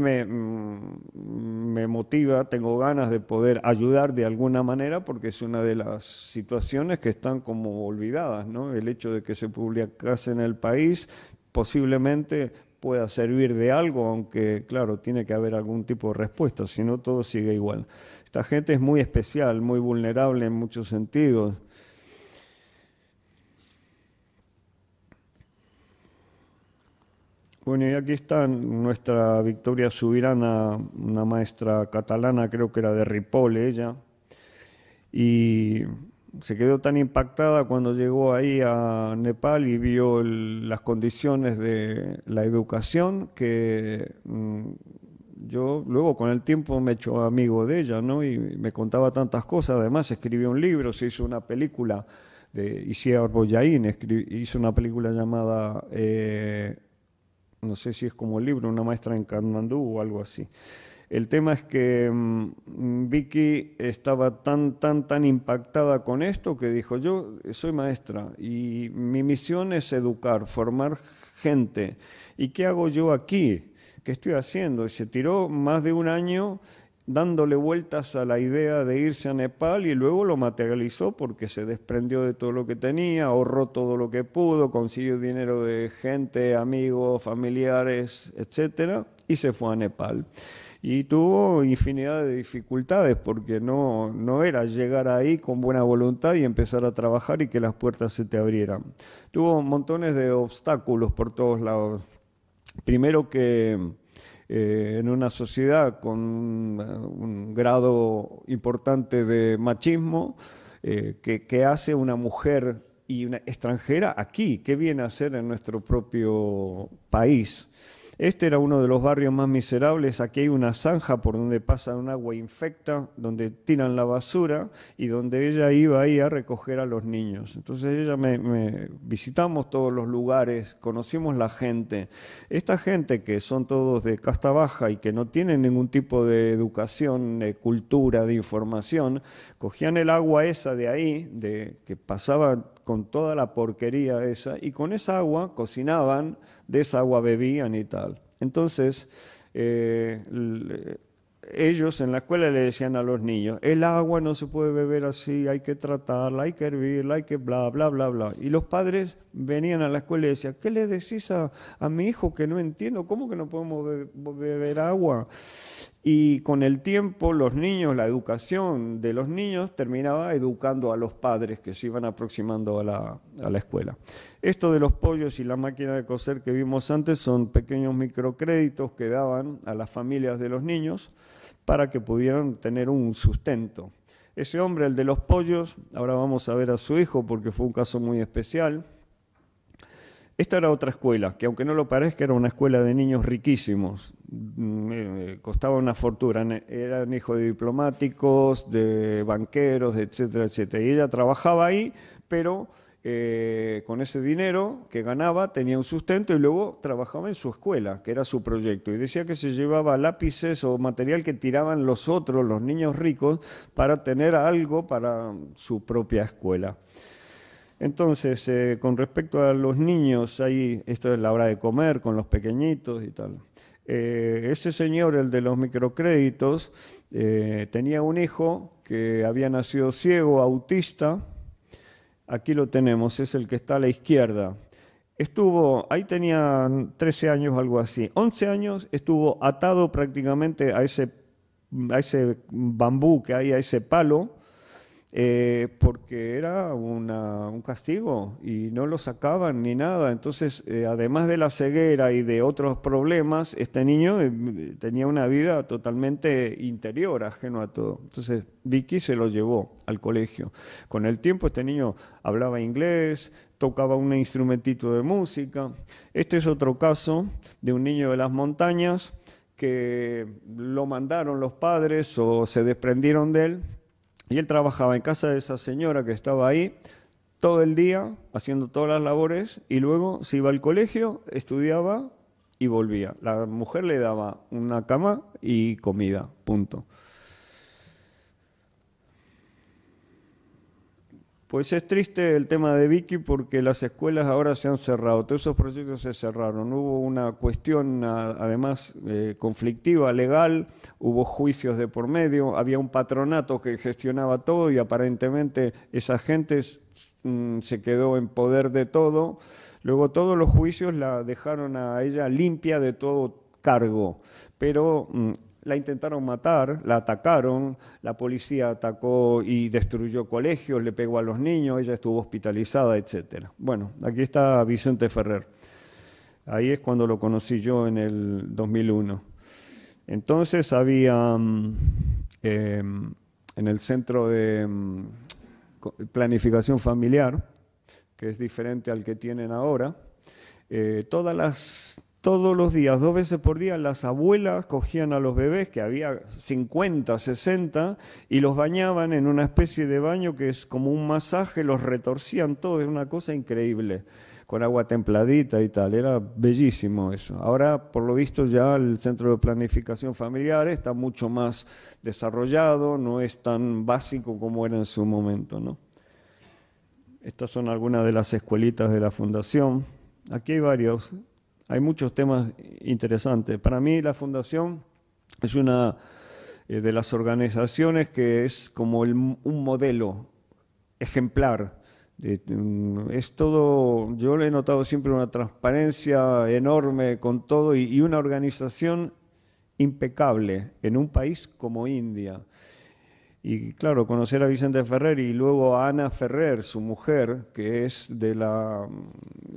[SPEAKER 2] me, motiva, tengo ganas de poder ayudar de alguna manera porque es una de las situaciones que están como olvidadas, ¿no? El hecho de que se publicase en el país posiblemente pueda servir de algo, aunque claro, tiene que haber algún tipo de respuesta, si no todo sigue igual. Esta gente es muy especial, muy vulnerable en muchos sentidos. Bueno, y aquí está nuestra Victoria Subirana, una maestra catalana, creo que era de Ripoll ella, y se quedó tan impactada cuando llegó ahí a Nepal y vio las condiciones de la educación que mm, yo luego con el tiempo me he hecho amigo de ella, ¿no? Y me contaba tantas cosas, además escribió un libro, se hizo una película de Isier hizo una película llamada... Eh, no sé si es como el libro, una maestra en Katmandú o algo así. El tema es que mm, Vicky estaba tan, tan, tan impactada con esto que dijo, yo soy maestra y mi misión es educar, formar gente. ¿Y qué hago yo aquí? ¿Qué estoy haciendo? Y se tiró más de un año dándole vueltas a la idea de irse a Nepal y luego lo materializó porque se desprendió de todo lo que tenía, ahorró todo lo que pudo, consiguió dinero de gente, amigos, familiares, etcétera, y se fue a Nepal. Y tuvo infinidad de dificultades porque no, no era llegar ahí con buena voluntad y empezar a trabajar y que las puertas se te abrieran. Tuvo montones de obstáculos por todos lados. Primero que eh, en una sociedad con eh, un, grado importante de machismo, eh, que, hace una mujer y una extranjera aquí, ¿Qué viene a hacer en nuestro propio país. Este era uno de los barrios más miserables. Aquí hay una zanja por donde pasa un agua infecta, donde tiran la basura y donde ella iba ahí a recoger a los niños. Entonces ella me, visitamos todos los lugares, conocimos la gente. Esta gente que son todos de casta baja y que no tienen ningún tipo de educación, de cultura, de información, cogían el agua esa de ahí, de que pasaba con toda la porquería esa, y con esa agua cocinaban, de esa agua bebían y tal. Entonces, eh, ellos en la escuela le decían a los niños, el agua no se puede beber así, hay que tratarla, hay que hervirla, hay que bla, bla, bla, bla. Y los padres venían a la escuela y decían, ¿qué le decís a, mi hijo que no entiendo? ¿Cómo que no podemos beber agua? Y con el tiempo los niños, la educación de los niños terminaba educando a los padres que se iban aproximando a la, a la escuela. Esto de los pollos y la máquina de coser que vimos antes son pequeños microcréditos que daban a las familias de los niños para que pudieran tener un sustento. Ese hombre, el de los pollos, ahora vamos a ver a su hijo porque fue un caso muy especial. Esta era otra escuela, que aunque no lo parezca, era una escuela de niños riquísimos. Mm, eh, costaba una fortuna. Eran hijos de diplomáticos, de banqueros, etcétera, etcétera. Y ella trabajaba ahí, pero eh, con ese dinero que ganaba tenía un sustento y luego trabajaba en su escuela, que era su proyecto. Y decía que se llevaba lápices o material que tiraban los otros, los niños ricos, para tener algo para su propia escuela. Entonces, eh, con respecto a los niños, ahí, esto es la hora de comer con los pequeñitos y tal. Eh, ese señor, el de los microcréditos, tenía un hijo que había nacido ciego, autista, Aquí lo tenemos, es el que está a la izquierda. Estuvo, ahí tenía 13 años, algo así. 11 años estuvo atado prácticamente a ese, a ese bambú que hay, a ese palo eh, porque era un castigo y no lo sacaban ni nada. Entonces, eh, además de la ceguera y de otros problemas, este niño eh, tenía una vida totalmente interior, ajeno a todo. Entonces, Vicky se lo llevó al colegio. Con el tiempo, este niño hablaba inglés, tocaba un instrumentito de música. Este es otro caso de un niño de las montañas que lo mandaron los padres o se desprendieron de él y él trabajaba en casa de esa señora que estaba ahí todo el día haciendo todas las labores y luego se iba al colegio, estudiaba y volvía. La mujer le daba una cama y comida, punto. Pues es triste el tema de Vicky porque las escuelas ahora se han cerrado, todos esos proyectos se cerraron. Hubo una cuestión además eh, conflictiva, legal, hubo juicios de por medio, había un patronato que gestionaba todo y aparentemente esa gente mm, se quedó en poder de todo. Luego todos los juicios la dejaron a ella limpia de todo cargo, pero mm, la intentaron matar, la atacaron, la policía atacó y destruyó colegios, le pegó a los niños, ella estuvo hospitalizada, etc. Bueno, aquí está Vicente Ferrer. Ahí es cuando lo conocí yo en el 2001. Entonces había mm, em, en el centro de mm, planificación familiar, que es diferente al que tienen ahora, eh, todas las todos los días, dos veces por día, las abuelas cogían a los bebés, que había 50, 60, y los bañaban en una especie de baño que es como un masaje, los retorcían todo, es una cosa increíble, con agua templadita y tal, era bellísimo eso. Ahora, por lo visto, ya el Centro de Planificación Familiar está mucho más desarrollado, no es tan básico como era en su momento, ¿no? Estas son algunas de las escuelitas de la fundación. Aquí hay varios hay muchos temas interesantes. Para mí la fundación es una eh, de las organizaciones que es como un modelo ejemplar. es todo, yo le he notado siempre una transparencia enorme con todo y, una organización impecable en un país como India. Y claro, conocer a Vicente Ferrer y luego a Ana Ferrer, su mujer, que es de la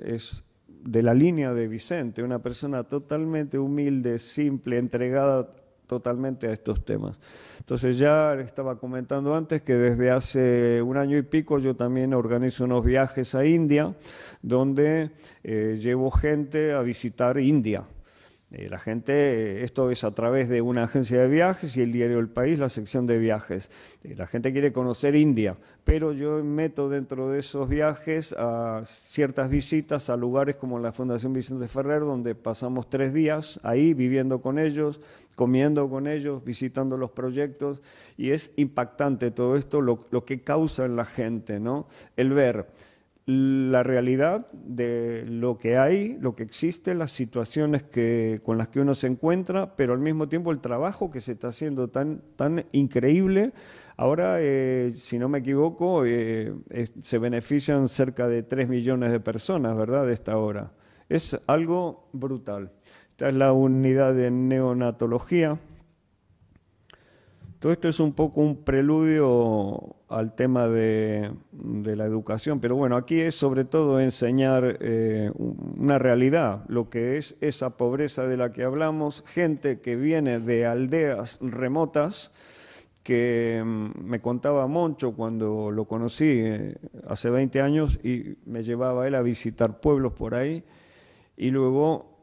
[SPEAKER 2] es de la línea de Vicente, una persona totalmente humilde, simple, entregada totalmente a estos temas. Entonces ya estaba comentando antes que desde hace un año y pico yo también organizo unos viajes a India, donde eh, llevo gente a visitar India eh, la gente, eh, esto es a través de una agencia de viajes y el diario El País, la sección de viajes. Eh, la gente quiere conocer India, pero yo meto dentro de esos viajes a ciertas visitas a lugares como la Fundación Vicente Ferrer, donde pasamos tres días ahí viviendo con ellos, comiendo con ellos, visitando los proyectos, y es impactante todo esto, lo, lo que causa en la gente, ¿no? El ver la realidad de lo que hay, lo que existe, las situaciones con las que uno se encuentra, pero al mismo tiempo el trabajo que se está haciendo tan, tan increíble. Ahora, eh, si no me equivoco, eh, se benefician cerca de 3 millones de personas, ¿verdad?, de esta hora. Es algo brutal. Esta es la unidad de neonatología. Todo esto es un poco un preludio al tema de, la educación, pero bueno, aquí es sobre todo enseñar eh, una realidad, lo que es esa pobreza de la que hablamos, gente que viene de aldeas remotas, que mm, me contaba Moncho cuando lo conocí eh, hace 20 años y me llevaba él a visitar pueblos por ahí y luego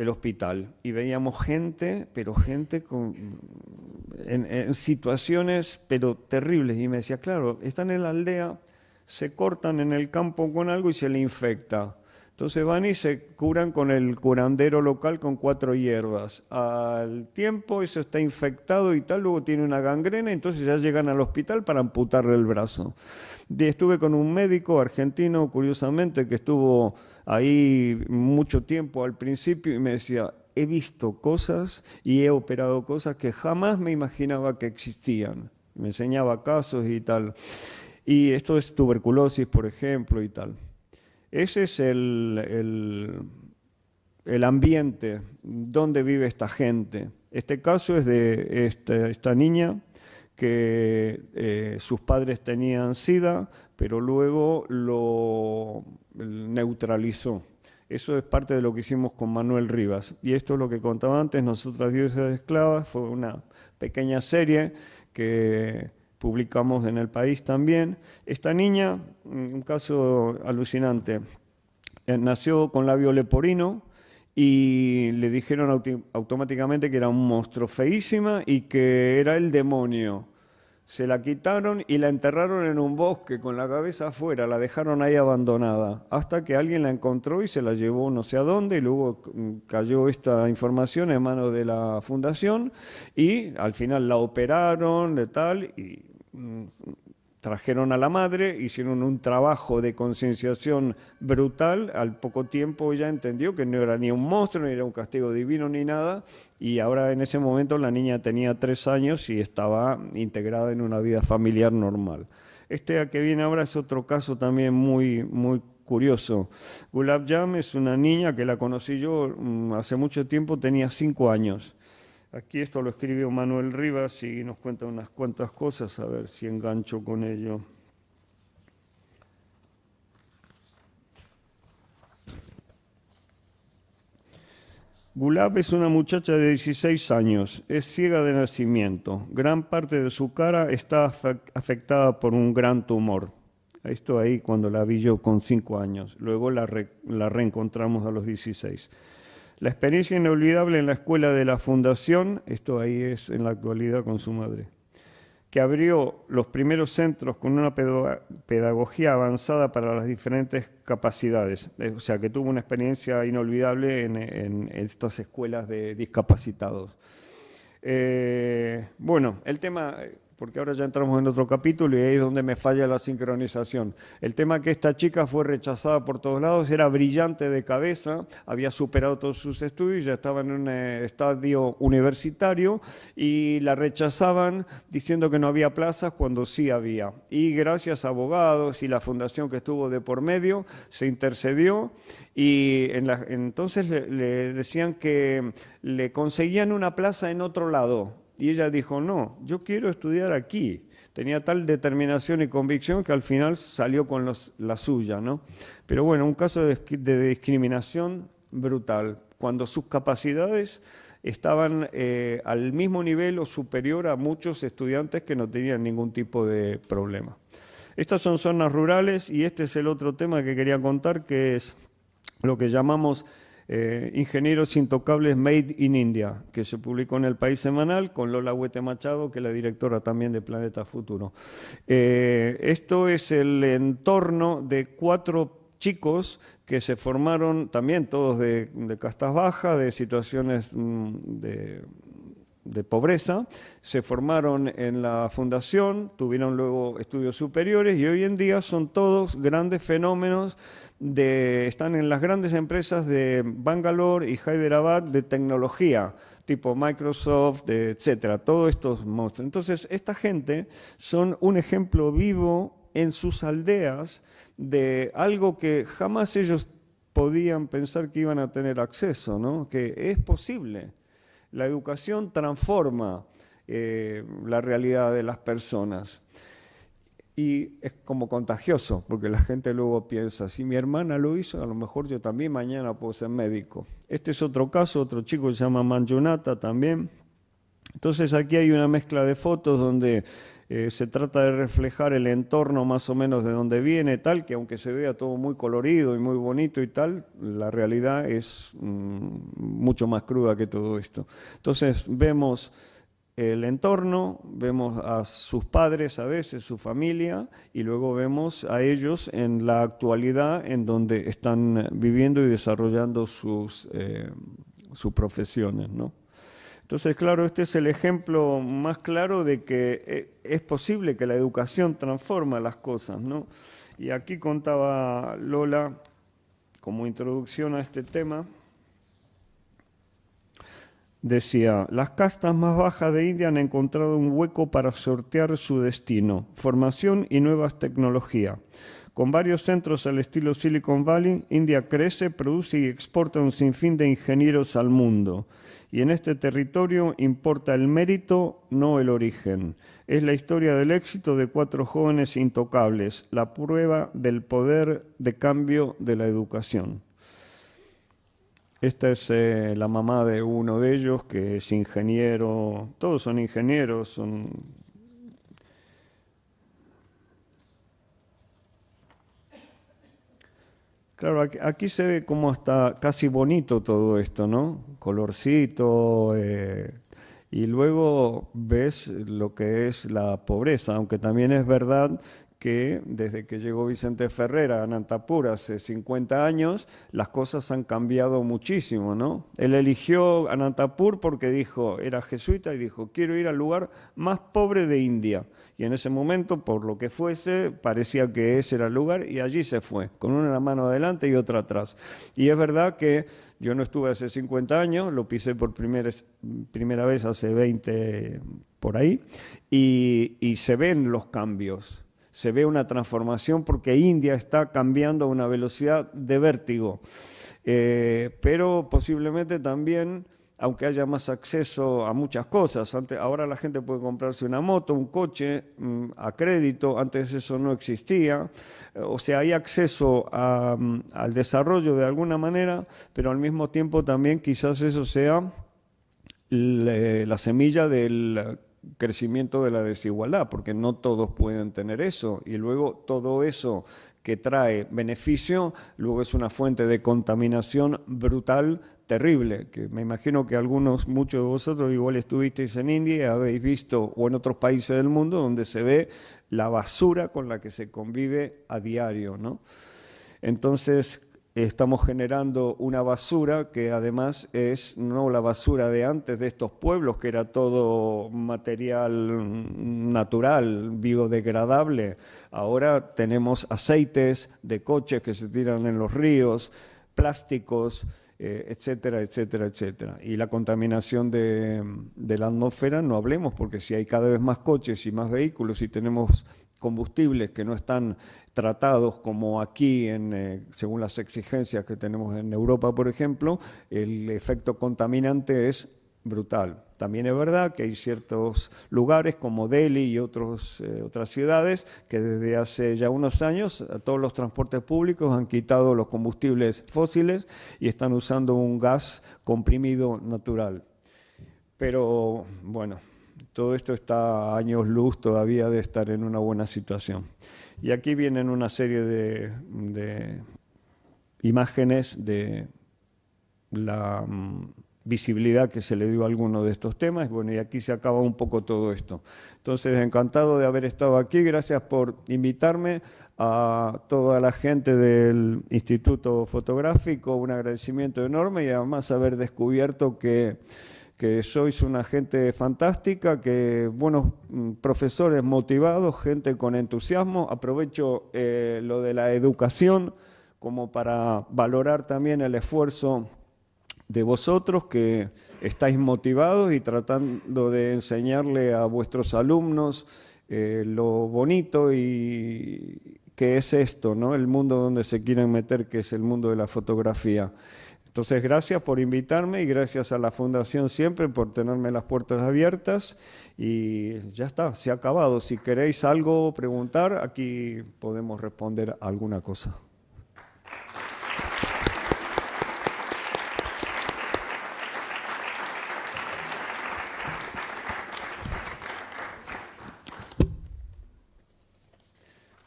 [SPEAKER 2] el hospital y veíamos gente, pero gente con, en, en, situaciones pero terribles. Y me decía, claro, están en la aldea, se cortan en el campo con algo y se le infecta. Entonces van y se curan con el curandero local con cuatro hierbas. Al tiempo eso está infectado y tal, luego tiene una gangrena, entonces ya llegan al hospital para amputarle el brazo. estuve con un médico argentino, curiosamente, que estuvo ahí mucho tiempo al principio y me decía, he visto cosas y he operado cosas que jamás me imaginaba que existían. Me enseñaba casos y tal. Y esto es tuberculosis, por ejemplo, y tal. Ese es el, el, ambiente donde vive esta gente. Este caso es de esta, niña que eh, sus padres tenían SIDA, pero luego lo neutralizó. Eso es parte de lo que hicimos con Manuel Rivas. Y esto es lo que contaba antes, Nosotras Dioses Esclavas, fue una pequeña serie que publicamos en el país también. Esta niña, mm, un caso alucinante, eh, nació con labio leporino y le dijeron automáticamente que era un monstruo feísima y que era el demonio. Se la quitaron y la enterraron en un bosque con la cabeza afuera, la dejaron ahí abandonada, hasta que alguien la encontró y se la llevó no sé a dónde, y luego mm, cayó esta información en manos de la fundación y al final la operaron de tal y Mm, trajeron a la madre, hicieron un trabajo de concienciación brutal, al poco tiempo ella entendió que no era ni un monstruo, ni era un castigo divino, ni nada, y ahora en ese momento la niña tenía tres años y estaba integrada en una vida familiar normal. Este a que viene ahora es otro caso también muy, muy curioso. Gulab Jam es una niña que la conocí yo mm, hace mucho tiempo, tenía cinco años. Aquí esto lo escribió Manuel Rivas y nos cuenta unas cuantas cosas, a ver si engancho con ello. Gulab es una muchacha de 16 años, es ciega de nacimiento, gran parte de su cara está afectada por un gran tumor. Esto ahí cuando la vi yo con 5 años, luego la, reencontramos a los 16. La experiencia inolvidable en la escuela de la Fundación, esto ahí es en la actualidad con su madre, que abrió los primeros centros con una pedagogía avanzada para las diferentes capacidades. Eh, o sea, que tuvo una experiencia inolvidable en, estas escuelas de discapacitados. Eh, bueno, el tema porque ahora ya entramos en otro capítulo y ahí es donde me falla la sincronización. El tema que esta chica fue rechazada por todos lados, era brillante de cabeza, había superado todos sus estudios, ya estaba en un eh, estadio universitario y la rechazaban diciendo que no había plazas cuando sí había. Y gracias a abogados y la fundación que estuvo de por medio, se intercedió y entonces le decían que le conseguían una plaza en otro lado y ella dijo, no, yo quiero estudiar aquí. Tenía tal determinación y convicción que al final salió con la suya, ¿no? Pero bueno, un caso de, discriminación brutal, cuando sus capacidades estaban eh, al mismo nivel o superior a muchos estudiantes que no tenían ningún tipo de problema. Estas son zonas rurales y este es el otro tema que quería contar, que es lo que llamamos eh, Ingenieros Intocables Made in India, que se publicó en el País Semanal con Lola Huete Machado, que es la directora también de Planeta Futuro. Eh, esto es el entorno de cuatro chicos que se formaron también todos de, castas bajas, de situaciones mm, de pobreza, se formaron en la fundación, tuvieron luego estudios superiores y hoy en día son todos grandes fenómenos de, están en las grandes empresas de Bangalore y Hyderabad de tecnología, tipo Microsoft, etcétera, todos estos monstruos. Entonces, esta gente son un ejemplo vivo en sus aldeas de algo que jamás ellos podían pensar que iban a tener acceso, ¿no? Que es posible. La educación transforma eh, la realidad de las personas y es como contagioso, porque la gente luego piensa, si mi hermana lo hizo, a lo mejor yo también mañana puedo ser médico. Este es otro caso, otro chico que se llama Manjunata también. Entonces aquí hay una mezcla de fotos donde eh, se trata de reflejar el entorno más o menos de donde viene, tal, que aunque se vea todo muy colorido y muy bonito y tal, la realidad es mm, mucho más cruda que todo esto. Entonces vemos el entorno, vemos a sus padres a veces, su familia, y luego vemos a ellos en la actualidad en donde están viviendo y desarrollando sus, eh, profesiones. ¿no? Entonces, claro, este es el ejemplo más claro de que eh, es posible que la educación transforma las cosas. Y aquí contaba Lola como introducción a este tema. Decía, las castas más bajas de India han encontrado un hueco para sortear su destino, formación y nuevas tecnologías. Con varios centros al estilo Silicon Valley, India crece, produce y exporta un sinfín de ingenieros al mundo. Y en este territorio importa el mérito, no el origen. Es la historia del éxito de cuatro jóvenes intocables, la prueba del poder de cambio de la educación. Esta es eh, la mamá de uno de ellos, que es ingeniero, todos son ingenieros, son... Claro, aquí, se ve como está casi bonito todo esto, ¿no? Colorcito, eh, y luego ves lo que es la pobreza, aunque también es verdad que desde que llegó Vicente Ferrer a Anantapur hace 50 años, las cosas han cambiado muchísimo, ¿no? Él eligió Anantapur porque dijo, era jesuita y dijo, quiero ir al lugar más pobre de India. Y en ese momento, por lo que fuese, parecía que ese era el lugar y allí se fue, con una mano adelante y otra atrás. Y es verdad que yo no estuve hace 50 años, lo pisé por primera, primera vez hace 20 por ahí, y se ven los cambios se ve una transformación porque India está cambiando a una velocidad de vértigo. Eh, pero posiblemente también, aunque haya más acceso a muchas cosas, antes, ahora la gente puede comprarse una moto, un coche mm, a crédito, antes eso no existía, eh, o sea, hay acceso mm, al desarrollo de alguna manera, pero al mismo tiempo también quizás eso sea la semilla del crecimiento de la desigualdad, porque no todos pueden tener eso. Y luego todo eso que trae beneficio, luego es una fuente de contaminación brutal, terrible, que me imagino que algunos, muchos de vosotros igual estuvisteis en India habéis visto, o en otros países del mundo, donde se ve la basura con la que se convive a diario, ¿no? Entonces, estamos generando una basura que además es no la basura de antes de estos pueblos, que era todo material natural, biodegradable. Ahora tenemos aceites de coches que se tiran en los ríos, plásticos, eh, etcétera, etcétera, etcétera. Y la contaminación de, de la atmósfera, no hablemos, porque si hay cada vez más coches y más vehículos y tenemos combustibles que no están tratados como aquí, en, eh, según las exigencias que tenemos en Europa, por ejemplo, el efecto contaminante es brutal. También es verdad que hay ciertos lugares como Delhi y otros, eh, otras ciudades que desde hace ya unos años todos los transportes públicos han quitado los combustibles fósiles y están usando un gas comprimido natural. Pero bueno, todo esto está a años luz todavía de estar en una buena situación. Y aquí vienen una serie de, imágenes de la mm, visibilidad que se le dio a alguno de estos temas. Bueno, y aquí se acaba un poco todo esto. Entonces, encantado de haber estado aquí. Gracias por invitarme a toda la gente del Instituto Fotográfico. Un agradecimiento enorme y además haber descubierto que que sois una gente fantástica, que buenos mm, profesores motivados, gente con entusiasmo. Aprovecho eh, lo de la educación como para valorar también el esfuerzo de vosotros que estáis motivados y tratando de enseñarle a vuestros alumnos eh, lo bonito y que es esto, ¿no? El mundo donde se quieren meter, que es el mundo de la fotografía. Entonces, gracias por invitarme y gracias a la Fundación siempre por tenerme las puertas abiertas. Y ya está, se ha acabado. Si queréis algo preguntar, aquí podemos responder alguna cosa.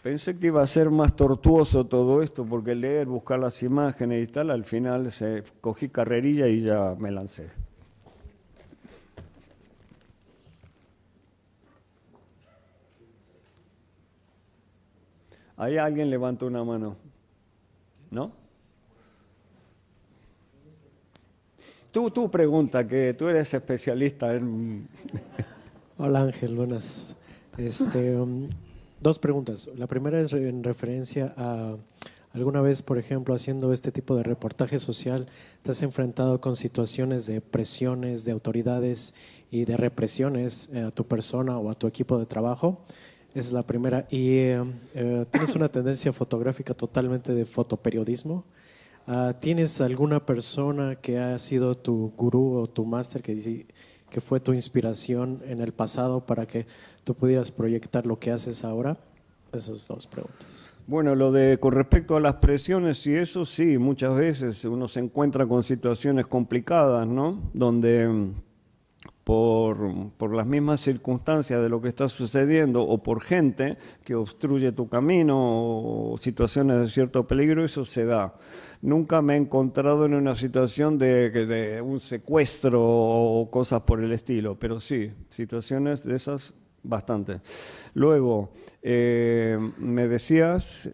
[SPEAKER 2] Pensé que iba a ser más tortuoso todo esto, porque leer, buscar las imágenes y tal, al final se cogí carrerilla y ya me lancé. Ahí alguien levantó una mano, ¿no? Tú, tú pregunta, que tú eres especialista en... Hola Ángel, buenas.
[SPEAKER 1] Este, um, Dos preguntas. La primera es en referencia a alguna vez, por ejemplo, haciendo este tipo de reportaje social, te has enfrentado con situaciones de presiones de autoridades y de represiones eh, a tu persona o a tu equipo de trabajo. Esa es la primera. Y eh, eh, tienes una tendencia fotográfica totalmente de fotoperiodismo. Ah, ¿Tienes alguna persona que ha sido tu gurú o tu máster que dice ¿Qué fue tu inspiración en el pasado para que tú pudieras proyectar lo que haces ahora? Esas dos preguntas.
[SPEAKER 2] Bueno, lo de con respecto a las presiones y eso sí, muchas veces uno se encuentra con situaciones complicadas, ¿no? Donde por, por, las mismas circunstancias de lo que está sucediendo o por gente que obstruye tu camino o situaciones de cierto peligro, eso se da. Nunca me he encontrado en una situación de, de un secuestro o cosas por el estilo, pero sí, situaciones de esas bastante. Luego, eh, me decías...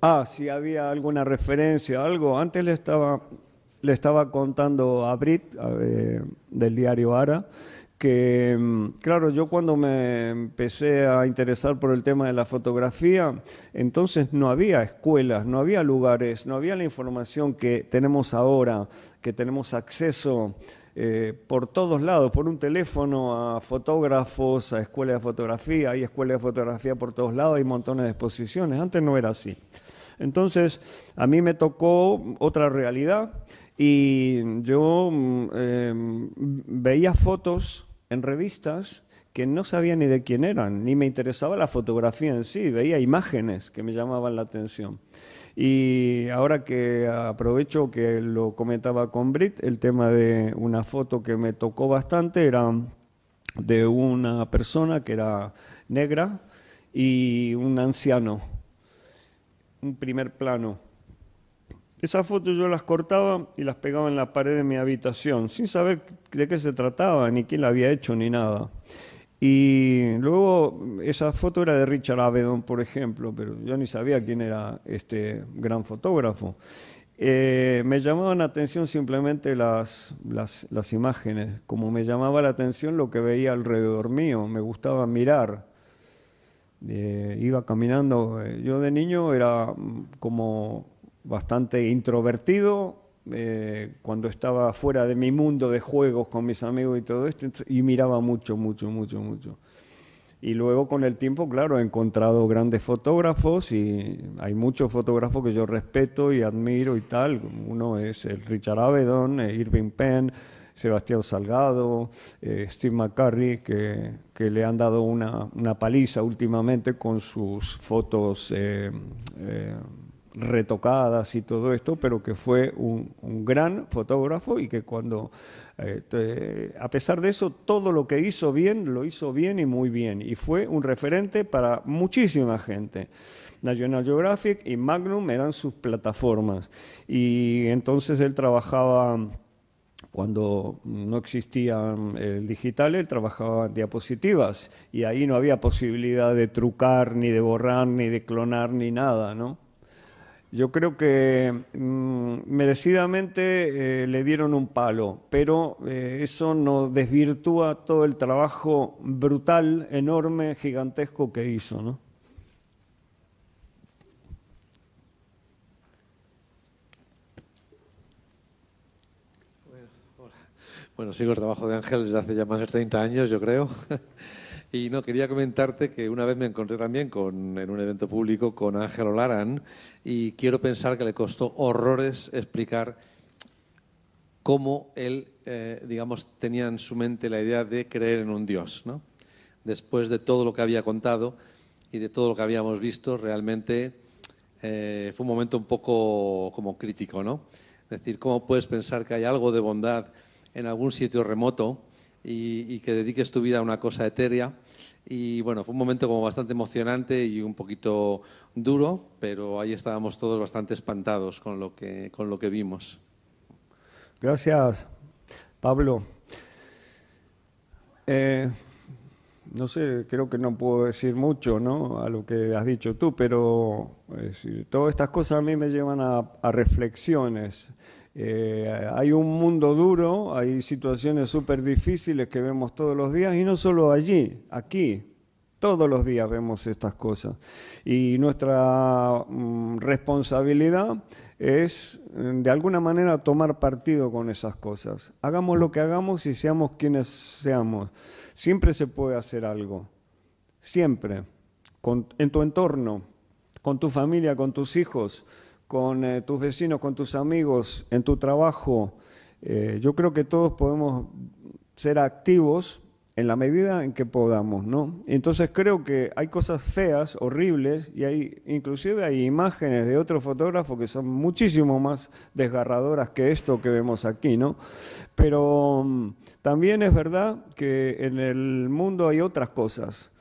[SPEAKER 2] Ah, si había alguna referencia, algo. Antes le estaba le estaba contando a Brit eh, del diario Ara que, mm, claro, yo cuando me empecé a interesar por el tema de la fotografía, entonces no había escuelas, no había lugares, no había la información que tenemos ahora, que tenemos acceso eh, por todos lados, por un teléfono, a fotógrafos, a escuelas de fotografía, hay escuelas de fotografía por todos lados, hay montones de exposiciones, antes no era así. Entonces, a mí me tocó otra realidad y yo mm, em, veía fotos en revistas que no sabía ni de quién eran, ni me interesaba la fotografía en sí, veía imágenes que me llamaban la atención. Y ahora que aprovecho que lo comentaba con Brit, el tema de una foto que me tocó bastante era de una persona que era negra y un anciano, un primer plano esas fotos yo las cortaba y las pegaba en la pared de mi habitación, sin saber de qué se trataba, ni quién la había hecho, ni nada. Y luego esa foto era de Richard Avedon, por ejemplo, pero yo ni sabía quién era este gran fotógrafo. Eh, me llamaban la atención simplemente las, las, imágenes, como me llamaba la atención lo que veía alrededor mío, me gustaba mirar. Eh, iba caminando, eh, yo de niño era mm, como bastante introvertido, eh, cuando estaba fuera de mi mundo de juegos con mis amigos y todo esto, y miraba mucho, mucho, mucho, mucho. Y luego con el tiempo, claro, he encontrado grandes fotógrafos y hay muchos fotógrafos que yo respeto y admiro y tal. Uno es el Richard Avedon, eh, Irving Penn, Sebastián Salgado, eh, Steve McCurry, que, que, le han dado una, una, paliza últimamente con sus fotos retocadas y todo esto, pero que fue un, gran fotógrafo y que cuando, este, a pesar de eso, todo lo que hizo bien, lo hizo bien y muy bien. Y fue un referente para muchísima gente. National Geographic y Magnum eran sus plataformas. Y entonces él trabajaba cuando no existía el digital, él trabajaba en diapositivas y ahí no había posibilidad de trucar, ni de borrar, ni de clonar, ni nada, ¿no? Yo creo que mm, merecidamente eh, le dieron un palo, pero eh, eso no desvirtúa todo el trabajo brutal, enorme, gigantesco que hizo,
[SPEAKER 1] bueno sigo el trabajo de Ángel desde hace ya más de 30 años, yo creo. Y no, quería comentarte que una vez me encontré también en un evento público con Ángel Olaran y quiero pensar que le costó horrores explicar cómo él, eh, digamos, tenía en su mente la idea de creer en un Dios. Después de todo lo que había contado y de todo lo que habíamos visto, realmente eh, fue un momento un poco como crítico, ¿no? Es decir, ¿cómo puedes pensar que hay algo de bondad en algún sitio remoto y que dediques tu vida a una cosa etérea? Y bueno, fue un momento como bastante emocionante y un poquito duro, pero ahí estábamos todos bastante espantados con lo que, con lo que vimos.
[SPEAKER 2] Gracias, Pablo. Eh, no sé, creo que no puedo decir mucho ¿no? a lo que has dicho tú, pero eh, todas estas cosas a mí me llevan a, a reflexiones eh, hay un mundo duro, hay situaciones súper difíciles que vemos todos los días y no solo allí, aquí. Todos los días vemos estas cosas. Y nuestra mm, responsabilidad es, mm, de alguna manera, tomar partido con esas cosas. Hagamos lo que hagamos y seamos quienes seamos. Siempre se puede hacer algo. Siempre. en tu entorno, con tu familia, con tus hijos con eh, tus vecinos, con tus amigos, en tu trabajo. Eh, yo creo que todos podemos ser activos en la medida en que podamos, ¿no? Entonces creo que hay cosas feas, horribles, y hay, inclusive hay imágenes de otros fotógrafos que son muchísimo más desgarradoras que esto que vemos aquí, ¿no? Pero mm, también es verdad que en el mundo hay otras cosas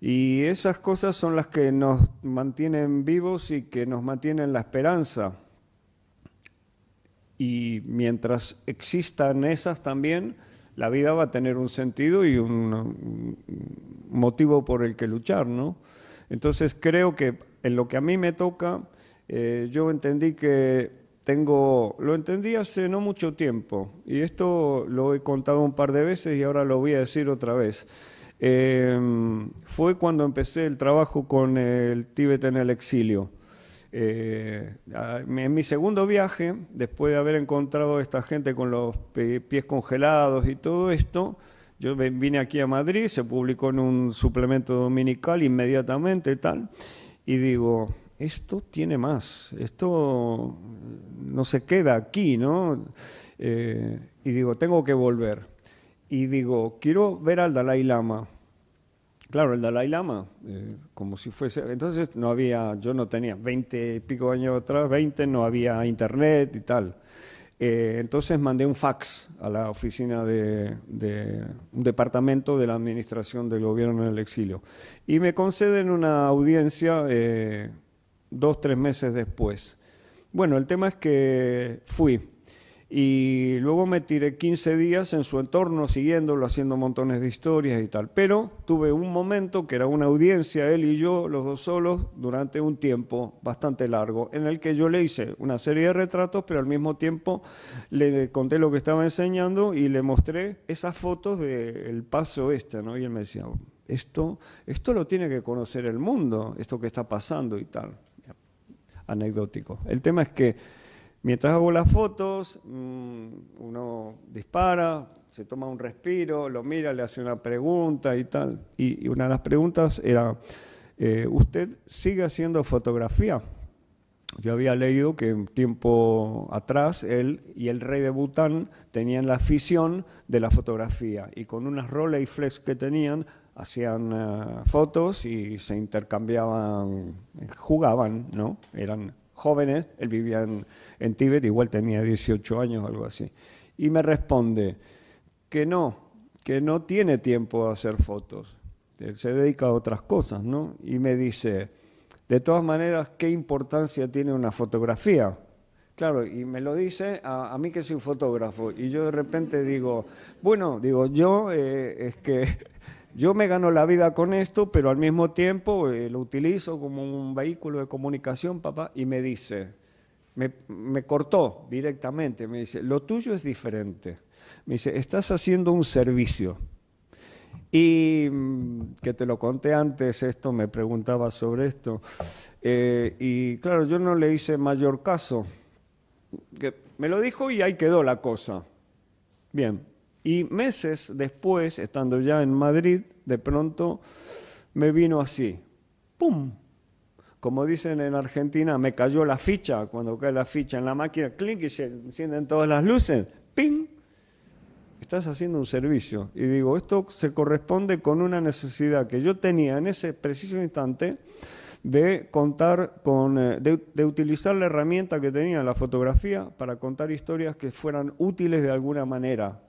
[SPEAKER 2] y esas cosas son las que nos mantienen vivos y que nos mantienen la esperanza. Y mientras existan esas también, la vida va a tener un sentido y un motivo por el que luchar, ¿no? Entonces creo que en lo que a mí me toca, eh, yo entendí que tengo, lo entendí hace no mucho tiempo, y esto lo he contado un par de veces y ahora lo voy a decir otra vez. Em, fue cuando empecé el trabajo con el Tíbet en el exilio. Eh, en mi segundo viaje, después de haber encontrado a esta gente con los pies congelados y todo esto, yo vine aquí a Madrid, se publicó en un suplemento dominical inmediatamente y tal, y digo, esto tiene más, esto no se queda aquí, ¿no? Eh, y digo, tengo que volver y digo, quiero ver al Dalai Lama. Claro, el Dalai Lama, eh, como si fuese... Entonces no había, yo no tenía, 20 y pico años atrás, 20, no había internet y tal. Eh, entonces mandé un fax a la oficina de, un departamento de la administración del gobierno en el exilio. Y me conceden una audiencia eh, dos, tres meses después. Bueno, el tema es que fui y luego me tiré 15 días en su entorno siguiéndolo, haciendo montones de historias y tal. Pero tuve un momento que era una audiencia, él y yo, los dos solos, durante un tiempo bastante largo, en el que yo le hice una serie de retratos, pero al mismo tiempo le conté lo que estaba enseñando y le mostré esas fotos del paso este, ¿no? Y él me decía, esto, esto lo tiene que conocer el mundo, esto que está pasando y tal. Anecdótico. El tema es que Mientras hago las fotos, mm, uno dispara, se toma un respiro, lo mira, le hace una pregunta y tal. Y, una de las preguntas era, eh, ¿usted sigue haciendo fotografía? Yo había leído que un tiempo atrás él y el rey de Bután tenían la afición de la fotografía y con unas Rolleiflex que tenían hacían eh, fotos y se intercambiaban, eh, jugaban, ¿no? Eran jóvenes, él vivía en, Tíbet, igual tenía 18 años o algo así, y me responde que no, que no tiene tiempo de hacer fotos, él se dedica a otras cosas, ¿no? Y me dice, de todas maneras, ¿qué importancia tiene una fotografía? Claro, y me lo dice a, mí que soy fotógrafo, y yo de repente digo, bueno, digo, yo eh, es que yo me gano la vida con esto, pero al mismo tiempo eh, lo utilizo como un vehículo de comunicación, papá, y me dice, me, cortó directamente, me dice, lo tuyo es diferente. Me dice, estás haciendo un servicio. Y mm, que te lo conté antes, esto me preguntaba sobre esto. Eh, y claro, yo no le hice mayor caso. me lo dijo y ahí quedó la cosa. Bien, y meses después, estando ya en Madrid, de pronto me vino así, ¡pum! Como dicen en Argentina, me cayó la ficha, cuando cae la ficha en la máquina, clic y se encienden todas las luces, ¡ping! Estás haciendo un servicio. Y digo, esto se corresponde con una necesidad que yo tenía en ese preciso instante de contar con, eh, de, de, utilizar la herramienta que tenía la fotografía para contar historias que fueran útiles de alguna manera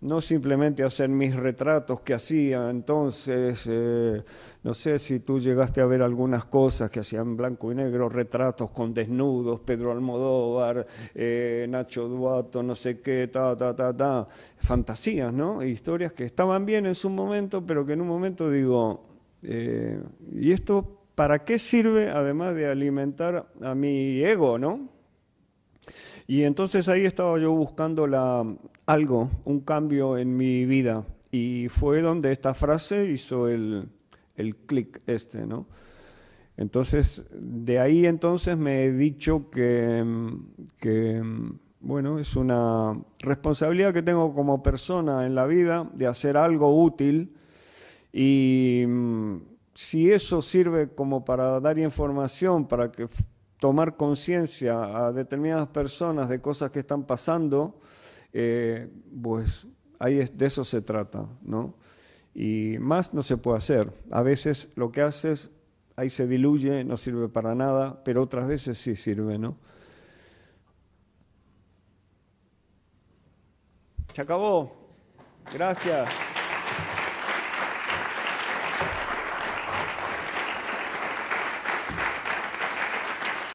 [SPEAKER 2] no simplemente hacer mis retratos que hacía, entonces, eh, no sé si tú llegaste a ver algunas cosas que hacían blanco y negro, retratos con desnudos, Pedro Almodóvar, eh, Nacho Duato, no sé qué, ta, ta, ta, ta, fantasías, ¿no? Historias que estaban bien en su momento, pero que en un momento digo, eh, ¿y esto para qué sirve además de alimentar a mi ego, ¿no? Y entonces ahí estaba yo buscando la, algo, un cambio en mi vida. Y fue donde esta frase hizo el, el clic este, ¿no? Entonces, de ahí entonces me he dicho que, que, bueno, es una responsabilidad que tengo como persona en la vida de hacer algo útil y si eso sirve como para dar información, para que tomar conciencia a determinadas personas de cosas que están pasando, eh, pues ahí es, de eso se trata, ¿no? Y más no se puede hacer. A veces lo que haces ahí se diluye, no sirve para nada, pero otras veces sí sirve, ¿no? Se acabó. Gracias.